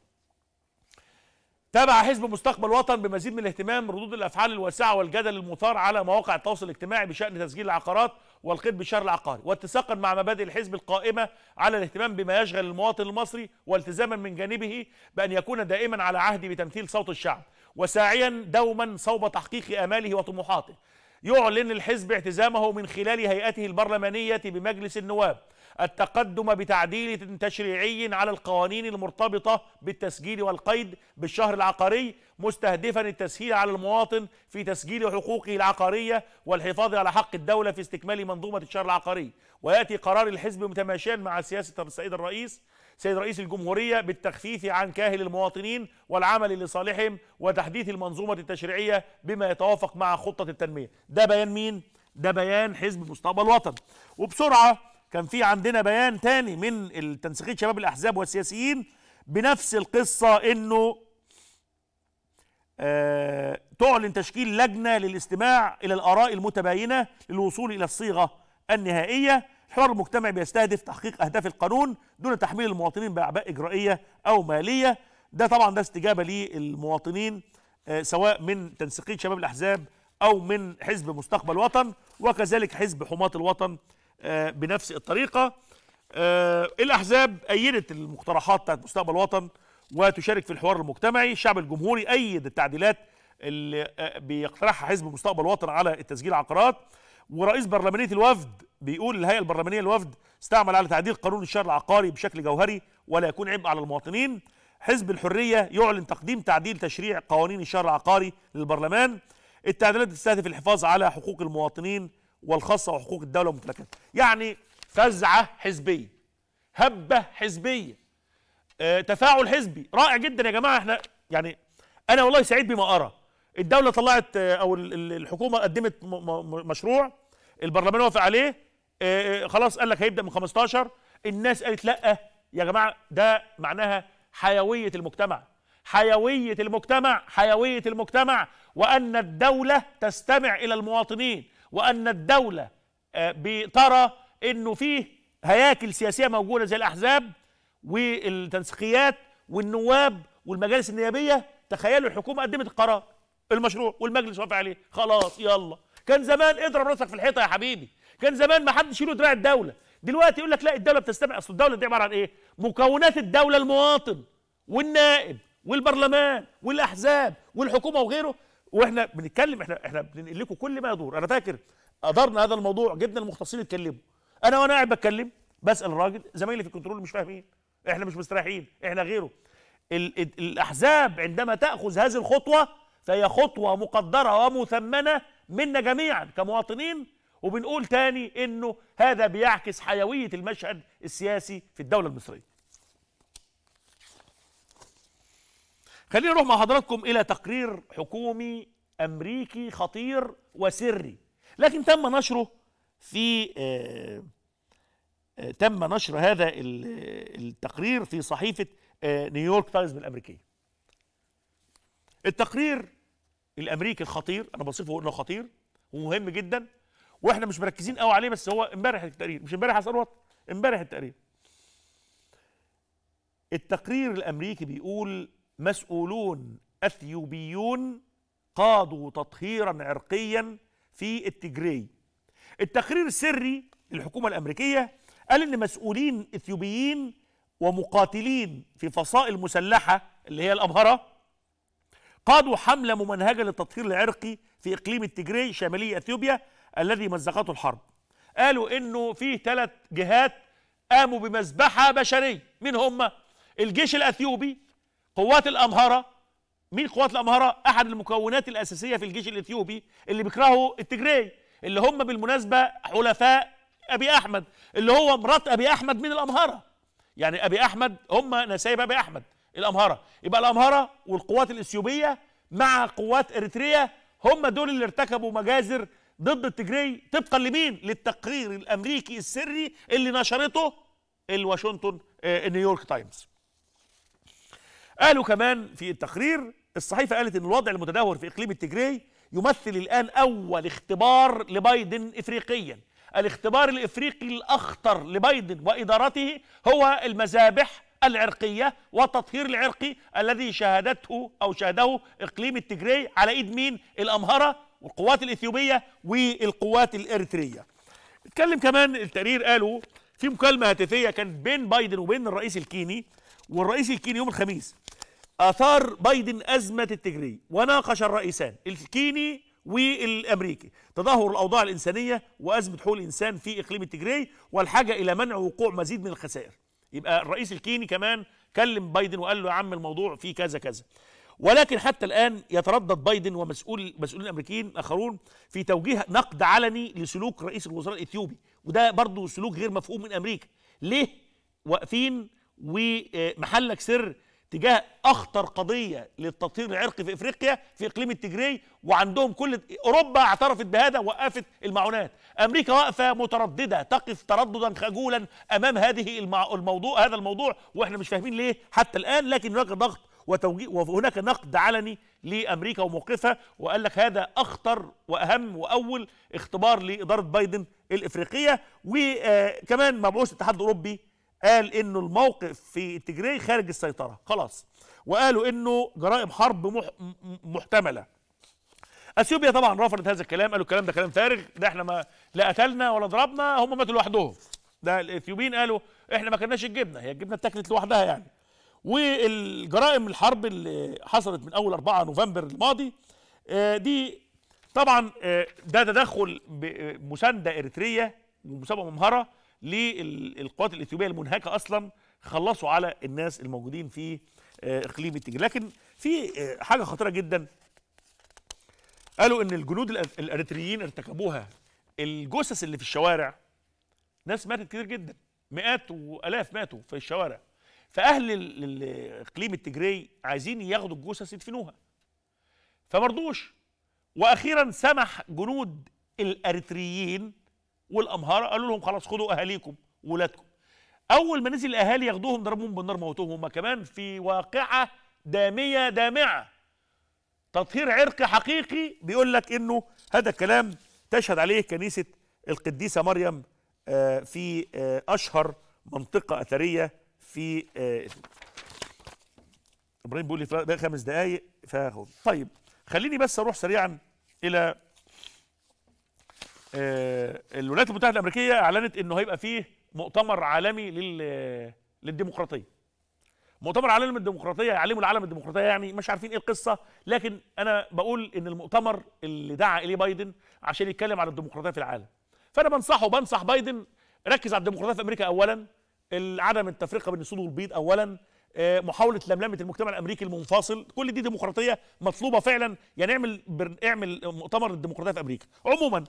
تابع حزب مستقبل الوطن بمزيد من الاهتمام ردود الافعال الواسعه والجدل المثار على مواقع التواصل الاجتماعي بشان تسجيل العقارات والقيد بالشر العقاري واتساقا مع مبادئ الحزب القائمة على الاهتمام بما يشغل المواطن المصري والتزاما من جانبه بأن يكون دائما على عهد بتمثيل صوت الشعب وساعيا دوما صوب تحقيق آماله وطموحاته يعلن الحزب اعتزامه من خلال هيئته البرلمانية بمجلس النواب التقدم بتعديل تشريعي على القوانين المرتبطة بالتسجيل والقيد بالشهر العقاري مستهدفا التسهيل على المواطن في تسجيل حقوقه العقارية والحفاظ على حق الدولة في استكمال منظومة الشهر العقاري ويأتي قرار الحزب متماشيا مع سياسة السيد الرئيس سيد رئيس الجمهورية بالتخفيف عن كاهل المواطنين والعمل لصالحهم وتحديث المنظومة التشريعية بما يتوافق مع خطة التنمية ده بيان مين؟ ده بيان حزب مستقبل الوطن وبسرعة كان في عندنا بيان تاني من التنسيقيه شباب الاحزاب والسياسيين بنفس القصه انه آه تعلن تشكيل لجنه للاستماع الى الاراء المتباينه للوصول الى الصيغه النهائيه الحوار المجتمعي بيستهدف تحقيق اهداف القانون دون تحميل المواطنين باعباء اجرائيه او ماليه ده طبعا ده استجابه للمواطنين آه سواء من تنسيقيه شباب الاحزاب او من حزب مستقبل وطن وكذلك حزب حماه الوطن آه، بنفس الطريقة آه، الأحزاب أيدت المقترحات بتاعت مستقبل وطن وتشارك في الحوار المجتمعي الشعب الجمهوري أيد التعديلات اللي آه، بيقترحها حزب مستقبل وطن على التسجيل عقارات ورئيس برلمانية الوفد بيقول الهيئة البرلمانية الوفد استعمل على تعديل قانون الشر العقاري بشكل جوهري ولا يكون عبء على المواطنين حزب الحرية يعلن تقديم تعديل تشريع قوانين الشر العقاري للبرلمان التعديلات تستهدف الحفاظ على حقوق المواطنين والخاصه وحقوق الدوله وممتلكاتها يعني فزعه حزبيه هبه حزبيه آه، تفاعل حزبي رائع جدا يا جماعه احنا يعني انا والله سعيد بما ارى الدوله طلعت آه، او الحكومه قدمت مشروع البرلمان وافق عليه آه، خلاص قال لك هيبدا من 15 الناس قالت لا يا جماعه ده معناها حيويه المجتمع حيويه المجتمع حيويه المجتمع وان الدوله تستمع الى المواطنين وأن الدولة آه، بترى أنه فيه هياكل سياسية موجودة زي الأحزاب والتنسيقيات والنواب والمجالس النيابية تخيلوا الحكومة قدمت القرار المشروع والمجلس وافق عليه خلاص يلا كان زمان اضرب راسك في الحيطه يا حبيبي كان زمان ما حدش يشيله دراع الدوله دلوقتي يقول لك لا الدوله بتستمع اصل الدوله دي عباره عن ايه مكونات الدوله المواطن والنائب والبرلمان والاحزاب والحكومه وغيره واحنا بنتكلم احنا احنا بننقل لكم كل ما يدور انا فاكر ادرنا هذا الموضوع جبنا المختصين يتكلموا انا وانا قاعد بتكلم بسال الراجل زمايلي في الكنترول مش فاهمين احنا مش مستريحين احنا غيره ال ال الاحزاب عندما تاخذ هذه الخطوه فهي خطوه مقدره ومثمنه منا جميعا كمواطنين وبنقول تاني انه هذا بيعكس حيويه المشهد السياسي في الدوله المصريه خلينا نروح مع حضراتكم إلى تقرير حكومي أمريكي خطير وسري لكن تم نشره في آه، آه، تم نشر هذا التقرير في صحيفة آه، نيويورك تايمز الأمريكية التقرير الأمريكي الخطير أنا بصفه إنه خطير ومهم جدا واحنا مش مركزين قوي عليه بس هو امبارح التقرير مش امبارح يا ثروت امبارح التقرير التقرير الامريكي بيقول مسؤولون أثيوبيون قادوا تطهيرا عرقيا في التجري التقرير السري للحكومة الأمريكية قال إن مسؤولين إثيوبيين ومقاتلين في فصائل مسلحة اللي هي الابهره قادوا حملة ممنهجة للتطهير العرقي في إقليم التجري شمالي أثيوبيا الذي مزقته الحرب قالوا إنه فيه ثلاث جهات قاموا بمذبحة بشرية مين هم؟ الجيش الأثيوبي قوات الامهره مين قوات الامهره احد المكونات الاساسيه في الجيش الاثيوبي اللي بيكرهه التجري اللي هم بالمناسبه حلفاء ابي احمد اللي هو مرات ابي احمد من الامهره يعني ابي احمد هم نسايب ابي احمد الامهره يبقى الامهره والقوات الاثيوبيه مع قوات اريتريا هم دول اللي ارتكبوا مجازر ضد التجري طبقا لمين للتقرير الامريكي السري اللي نشرته الواشنطن آه، نيويورك تايمز قالوا كمان في التقرير الصحيفة قالت أن الوضع المتدهور في إقليم التجري يمثل الآن أول اختبار لبايدن إفريقيا الاختبار الإفريقي الأخطر لبايدن وإدارته هو المذابح العرقية والتطهير العرقي الذي شهدته أو شهده إقليم التجري على إيد مين الأمهرة والقوات الإثيوبية والقوات الإريترية اتكلم كمان التقرير قالوا في مكالمة هاتفية كانت بين بايدن وبين الرئيس الكيني والرئيس الكيني يوم الخميس اثار بايدن ازمه التجري وناقش الرئيسان الكيني والامريكي تدهور الاوضاع الانسانيه وازمه حقوق الانسان في اقليم التجري والحاجه الى منع وقوع مزيد من الخسائر يبقى الرئيس الكيني كمان كلم بايدن وقال له يا عم الموضوع فيه كذا كذا ولكن حتى الان يتردد بايدن ومسؤول مسؤولين امريكيين اخرون في توجيه نقد علني لسلوك رئيس الوزراء الاثيوبي وده برضه سلوك غير مفهوم من امريكا ليه واقفين ومحلك سر تجاه اخطر قضيه للتطهير العرقي في افريقيا في اقليم التجري وعندهم كل اوروبا اعترفت بهذا وقفت المعونات امريكا واقفه متردده تقف ترددا خجولا امام هذه الموضوع هذا الموضوع واحنا مش فاهمين ليه حتى الان لكن هناك ضغط وتوجيه وهناك نقد علني لامريكا وموقفها وقال لك هذا اخطر واهم واول اختبار لاداره بايدن الافريقيه وكمان مبعوث الاتحاد الاوروبي قال انه الموقف في تجري خارج السيطره خلاص وقالوا انه جرائم حرب مح محتمله اثيوبيا طبعا رفضت هذا الكلام قالوا الكلام ده كلام فارغ ده احنا ما لا قتلنا ولا ضربنا هم ماتوا لوحدهم ده الاثيوبيين قالوا احنا ما كناش الجبنه هي الجبنه اتاكلت لوحدها يعني والجرائم الحرب اللي حصلت من اول 4 نوفمبر الماضي آه، دي طبعا آه، ده تدخل مسانده اريتريه ومسابقه ممهره للقوات الاثيوبيه المنهكه اصلا خلصوا على الناس الموجودين في آه، اقليم التجري لكن في آه، حاجه خطيره جدا قالوا ان الجنود الاريتريين ارتكبوها الجثث اللي في الشوارع ناس ماتت كتير جدا مئات والاف ماتوا في الشوارع فاهل اقليم التجري عايزين ياخدوا الجثث يدفنوها فمرضوش واخيرا سمح جنود الاريتريين والامهار قالوا لهم خلاص خدوا اهاليكم ولادكم اول ما نزل الاهالي ياخدوهم ضربوهم بالنار موتوهم هم كمان في واقعه داميه دامعه تطهير عرق حقيقي بيقول لك انه هذا الكلام تشهد عليه كنيسه القديسه مريم آه، في آه، اشهر منطقه اثريه في آه، ابراهيم بيقول لي خمس دقائق فاخد طيب خليني بس اروح سريعا الى آه، الولايات المتحده الامريكيه اعلنت انه هيبقى فيه مؤتمر عالمي لل للديمقراطيه مؤتمر عالمي للديمقراطيه يعلموا العالم الديمقراطيه يعني مش عارفين ايه القصه لكن انا بقول ان المؤتمر اللي دعا اليه بايدن عشان يتكلم عن الديمقراطيه في العالم فانا بنصحه بنصح بايدن ركز على الديمقراطيه في امريكا اولا عدم التفرقه بين السود والبيض اولا آه، محاوله لملمه المجتمع الامريكي المنفصل كل دي ديمقراطيه مطلوبه فعلا يعني اعمل اعمل مؤتمر الديمقراطيه في امريكا عموما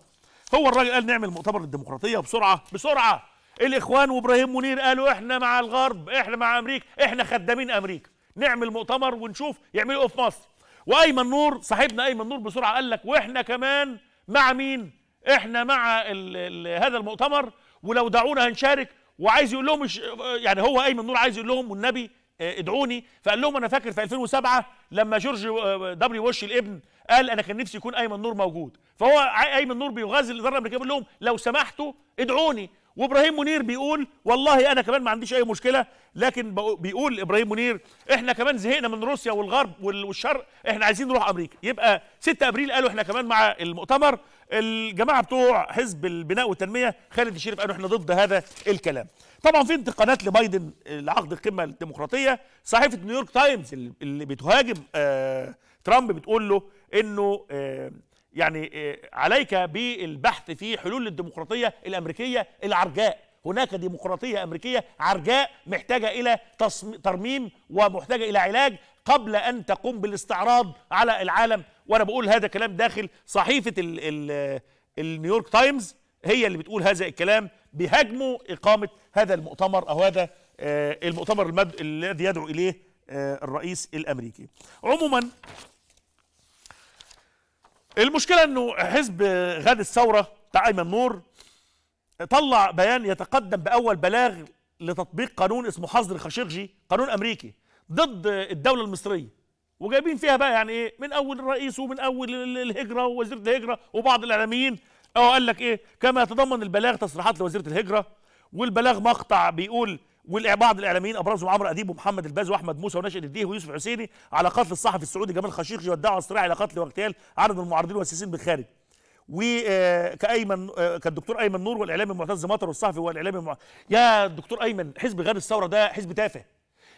هو الراجل قال نعمل مؤتمر للديمقراطيه بسرعه بسرعه الاخوان وابراهيم منير قالوا احنا مع الغرب احنا مع امريكا احنا خدامين امريكا نعمل مؤتمر ونشوف يعملوا ايه في مصر وايمن نور صاحبنا ايمن نور بسرعه قال لك واحنا كمان مع مين احنا مع الـ الـ هذا المؤتمر ولو دعونا هنشارك وعايز يقول لهم يعني هو ايمن نور عايز يقول لهم والنبي آه، ادعوني فقال لهم انا فاكر في 2007 لما جورج آه، دبليو وش الابن قال انا كان نفسي يكون ايمن نور موجود فهو ايمن نور بيغازل الاداره الامريكيه بيقول لهم لو سمحتوا ادعوني وابراهيم منير بيقول والله انا كمان ما عنديش اي مشكله لكن بيقول ابراهيم منير احنا كمان زهقنا من روسيا والغرب والشرق احنا عايزين نروح امريكا يبقى 6 ابريل قالوا احنا كمان مع المؤتمر الجماعه بتوع حزب البناء والتنميه خالد الشريف قالوا احنا ضد هذا الكلام طبعا في انتقادات لبايدن لعقد القمه الديمقراطيه صحيفه نيويورك تايمز اللي بتهاجم آه ترامب بتقول له انه آه، يعني آه، عليك بالبحث في حلول للديمقراطيه الامريكيه العرجاء هناك ديمقراطيه امريكيه عرجاء محتاجه الى ترميم ومحتاجه الى علاج قبل ان تقوم بالاستعراض على العالم وانا بقول هذا كلام داخل صحيفه النيويورك تايمز هي اللي بتقول هذا الكلام بهجموا اقامه هذا المؤتمر او هذا آه، المؤتمر الذي يدعو اليه الرئيس الامريكي عموما المشكله انه حزب غاد الثوره بتاع ايمن نور طلع بيان يتقدم باول بلاغ لتطبيق قانون اسمه حظر خاشقجي قانون امريكي ضد الدوله المصريه وجايبين فيها بقى يعني ايه من اول الرئيس ومن اول الهجره ووزير الهجره وبعض الاعلاميين اه قال لك ايه كما يتضمن البلاغ تصريحات لوزيره الهجره والبلاغ مقطع بيقول وبعض الاعلاميين ابرزهم عمرو اديب ومحمد الباز واحمد موسى وناشئ الديه ويوسف حسيني على قتل الصحفي السعودي جمال خشيقجي والدعوه الصراع الى قتل واغتيال عدد من المعارضين والسياسيين بالخارج وكايمن آه، آه، كالدكتور ايمن نور والاعلامي معتز مطر والصحفي والاعلامي المع... يا دكتور ايمن حزب غير الثوره ده حزب تافه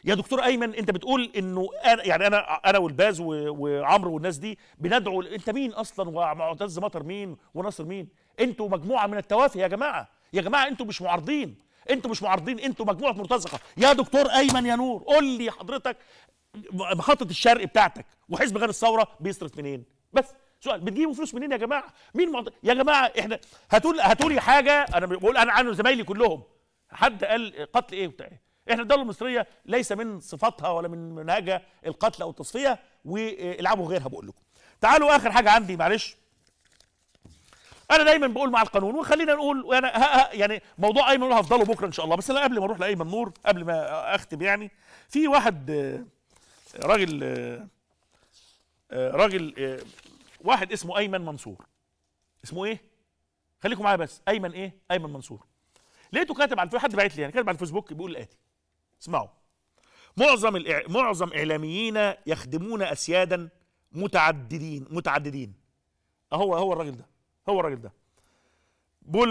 يا دكتور ايمن انت بتقول انه أنا يعني انا انا والباز وعمرو والناس دي بندعو انت مين اصلا ومعتز مطر مين ونصر مين انتوا مجموعه من التوافه يا جماعه يا جماعه انتوا مش معارضين انتوا مش معارضين انتوا مجموعه مرتزقه يا دكتور ايمن يا نور قول لي حضرتك محطه الشرق بتاعتك وحزب غير الثوره بيصرف منين بس سؤال بتجيبوا فلوس منين يا جماعه مين معض... يا جماعه احنا هاتوا هاتوا لي حاجه انا بقول انا عن زمايلي كلهم حد قال قتل ايه وبتاع إيه؟ احنا الدوله المصريه ليس من صفاتها ولا من منهجها القتل او التصفيه والعبوا غيرها بقول لكم تعالوا اخر حاجه عندي معلش انا دايما بقول مع القانون وخلينا نقول انا يعني ها ها يعني موضوع ايمن نور هفضله بكره ان شاء الله بس انا قبل ما اروح لايمن نور قبل ما اختم يعني في واحد آه، راجل آه، راجل آه، واحد اسمه ايمن منصور اسمه ايه خليكم معايا بس ايمن ايه ايمن منصور لقيته كاتب على حد بعت لي يعني كاتب على الفيسبوك بيقول الاتي اسمعوا معظم الإع... معظم اعلاميين يخدمون اسيادا متعددين متعددين اهو هو الراجل ده هو الراجل ده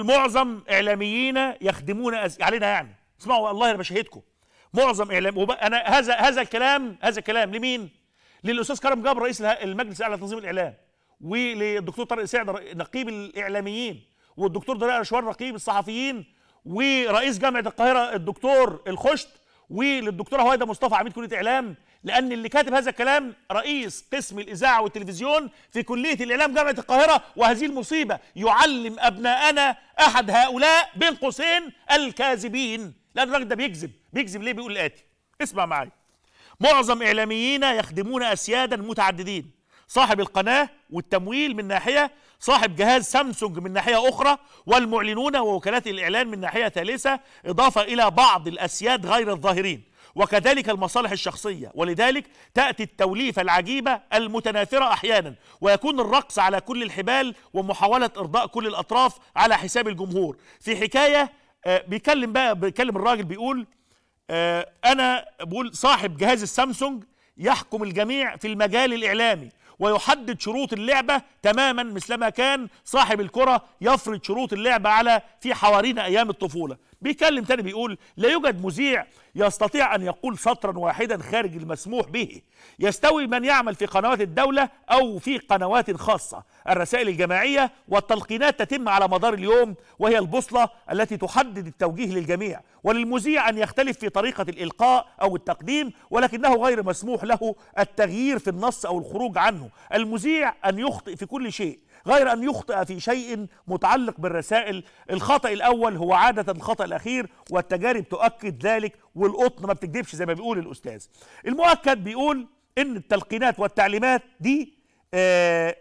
معظم اعلاميين يخدمون أز... علينا يعني اسمعوا والله انا بشهدكم معظم اعلام وب... انا هذا هذا الكلام هذا الكلام لمين؟ للاستاذ كرم جابر رئيس المجلس الاعلى لتنظيم الاعلام وللدكتور طارق سعد نقيب الاعلاميين والدكتور دلال رشوان نقيب الصحفيين ورئيس جامعه القاهره الدكتور الخشت وللدكتوره هويدا مصطفى عميد كليه اعلام لأن اللي كاتب هذا الكلام رئيس قسم الإذاعة والتلفزيون في كلية الإعلام جامعة القاهرة وهذه المصيبة يعلم أبناءنا أحد هؤلاء بين قوسين الكاذبين لأن الراجل ده بيكذب بيكذب ليه بيقول الآتي اسمع معايا معظم إعلاميين يخدمون أسيادا متعددين صاحب القناة والتمويل من ناحية صاحب جهاز سامسونج من ناحية أخرى والمعلنون ووكالات الإعلان من ناحية ثالثة إضافة إلى بعض الأسياد غير الظاهرين وكذلك المصالح الشخصية ولذلك تأتي التوليفة العجيبة المتنافرة أحيانا ويكون الرقص على كل الحبال ومحاولة إرضاء كل الأطراف على حساب الجمهور في حكاية آه، بيكلم بقى بيكلم الراجل بيقول آه، أنا بقول صاحب جهاز السامسونج يحكم الجميع في المجال الإعلامي ويحدد شروط اللعبة تماما مثلما كان صاحب الكرة يفرض شروط اللعبة على في حوارينا أيام الطفولة بيكلم تاني بيقول لا يوجد مذيع يستطيع أن يقول سطرا واحدا خارج المسموح به يستوي من يعمل في قنوات الدولة أو في قنوات خاصة الرسائل الجماعية والتلقينات تتم على مدار اليوم وهي البوصلة التي تحدد التوجيه للجميع وللمذيع أن يختلف في طريقة الإلقاء أو التقديم ولكنه غير مسموح له التغيير في النص أو الخروج عنه المذيع أن يخطئ في كل شيء غير أن يخطئ في شيء متعلق بالرسائل الخطأ الأول هو عادة الخطأ الأخير والتجارب تؤكد ذلك والقطن ما بتكذبش زي ما بيقول الأستاذ المؤكد بيقول إن التلقينات والتعليمات دي آه،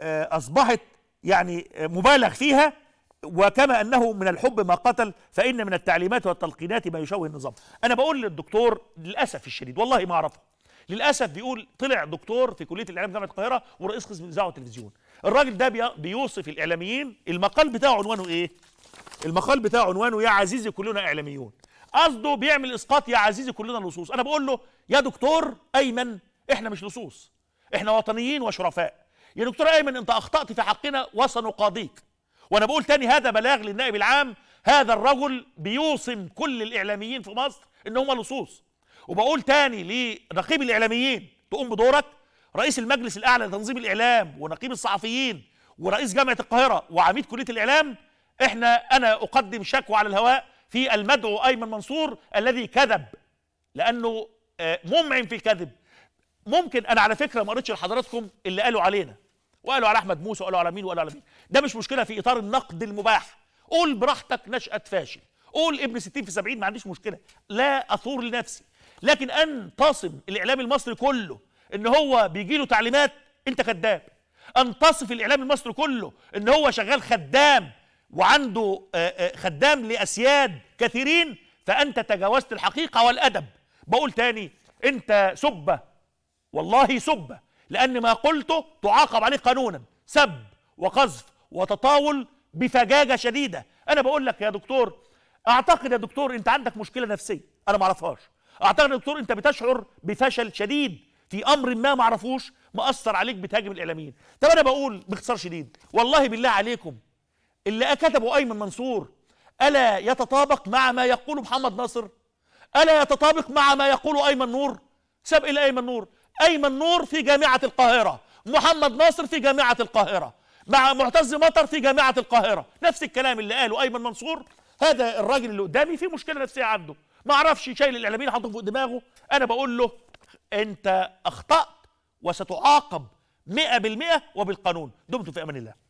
آه، أصبحت يعني مبالغ فيها وكما انه من الحب ما قتل فان من التعليمات والتلقينات ما يشوه النظام انا بقول للدكتور للاسف الشديد والله ما اعرفه للاسف بيقول طلع دكتور في كليه الاعلام جامعه القاهره ورئيس قسم الاذاعه والتلفزيون الراجل ده بيوصف الاعلاميين المقال بتاعه عنوانه ايه المقال بتاعه عنوانه يا عزيزي كلنا اعلاميون قصده بيعمل اسقاط يا عزيزي كلنا لصوص انا بقول له يا دكتور ايمن احنا مش لصوص احنا وطنيين وشرفاء يا دكتور ايمن انت اخطات في حقنا وسنقاضيك وانا بقول تاني هذا بلاغ للنائب العام هذا الرجل بيوصم كل الاعلاميين في مصر ان هم لصوص وبقول تاني لنقيب الاعلاميين تقوم بدورك رئيس المجلس الاعلى لتنظيم الاعلام ونقيب الصحفيين ورئيس جامعه القاهره وعميد كليه الاعلام احنا انا اقدم شكوى على الهواء في المدعو ايمن منصور الذي كذب لانه آه، ممعن في الكذب ممكن انا على فكره ما قريتش لحضراتكم اللي قالوا علينا وقالوا على احمد موسى وقالوا على مين وقالوا على مين ده مش مشكله في اطار النقد المباح قول براحتك نشأة فاشل قول ابن 60 في 70 ما عنديش مشكله لا اثور لنفسي لكن ان تصم الاعلام المصري كله ان هو بيجي له تعليمات انت كذاب ان تصف الاعلام المصري كله ان هو شغال خدام وعنده آه، آه، خدام لاسياد كثيرين فانت تجاوزت الحقيقه والادب بقول تاني انت سبه والله سبه لان ما قلته تعاقب عليه قانونا سب وقذف وتطاول بفجاجه شديده انا بقول لك يا دكتور اعتقد يا دكتور انت عندك مشكله نفسيه انا ما اعرفهاش اعتقد يا دكتور انت بتشعر بفشل شديد في امر ما معرفوش مأثر عليك بتهاجم الاعلاميين طب انا بقول باختصار شديد والله بالله عليكم اللي كتبه ايمن منصور الا يتطابق مع ما يقوله محمد ناصر الا يتطابق مع ما يقوله ايمن نور سب الى ايمن نور ايمن نور في جامعه القاهره محمد ناصر في جامعه القاهره مع معتز مطر في جامعه القاهره نفس الكلام اللي قاله ايمن منصور هذا الراجل اللي قدامي في مشكله نفسيه عنده ما اعرفش شايل الاعلاميين حاطه فوق دماغه انا بقول له انت اخطات وستعاقب 100% وبالقانون دمتم في امان الله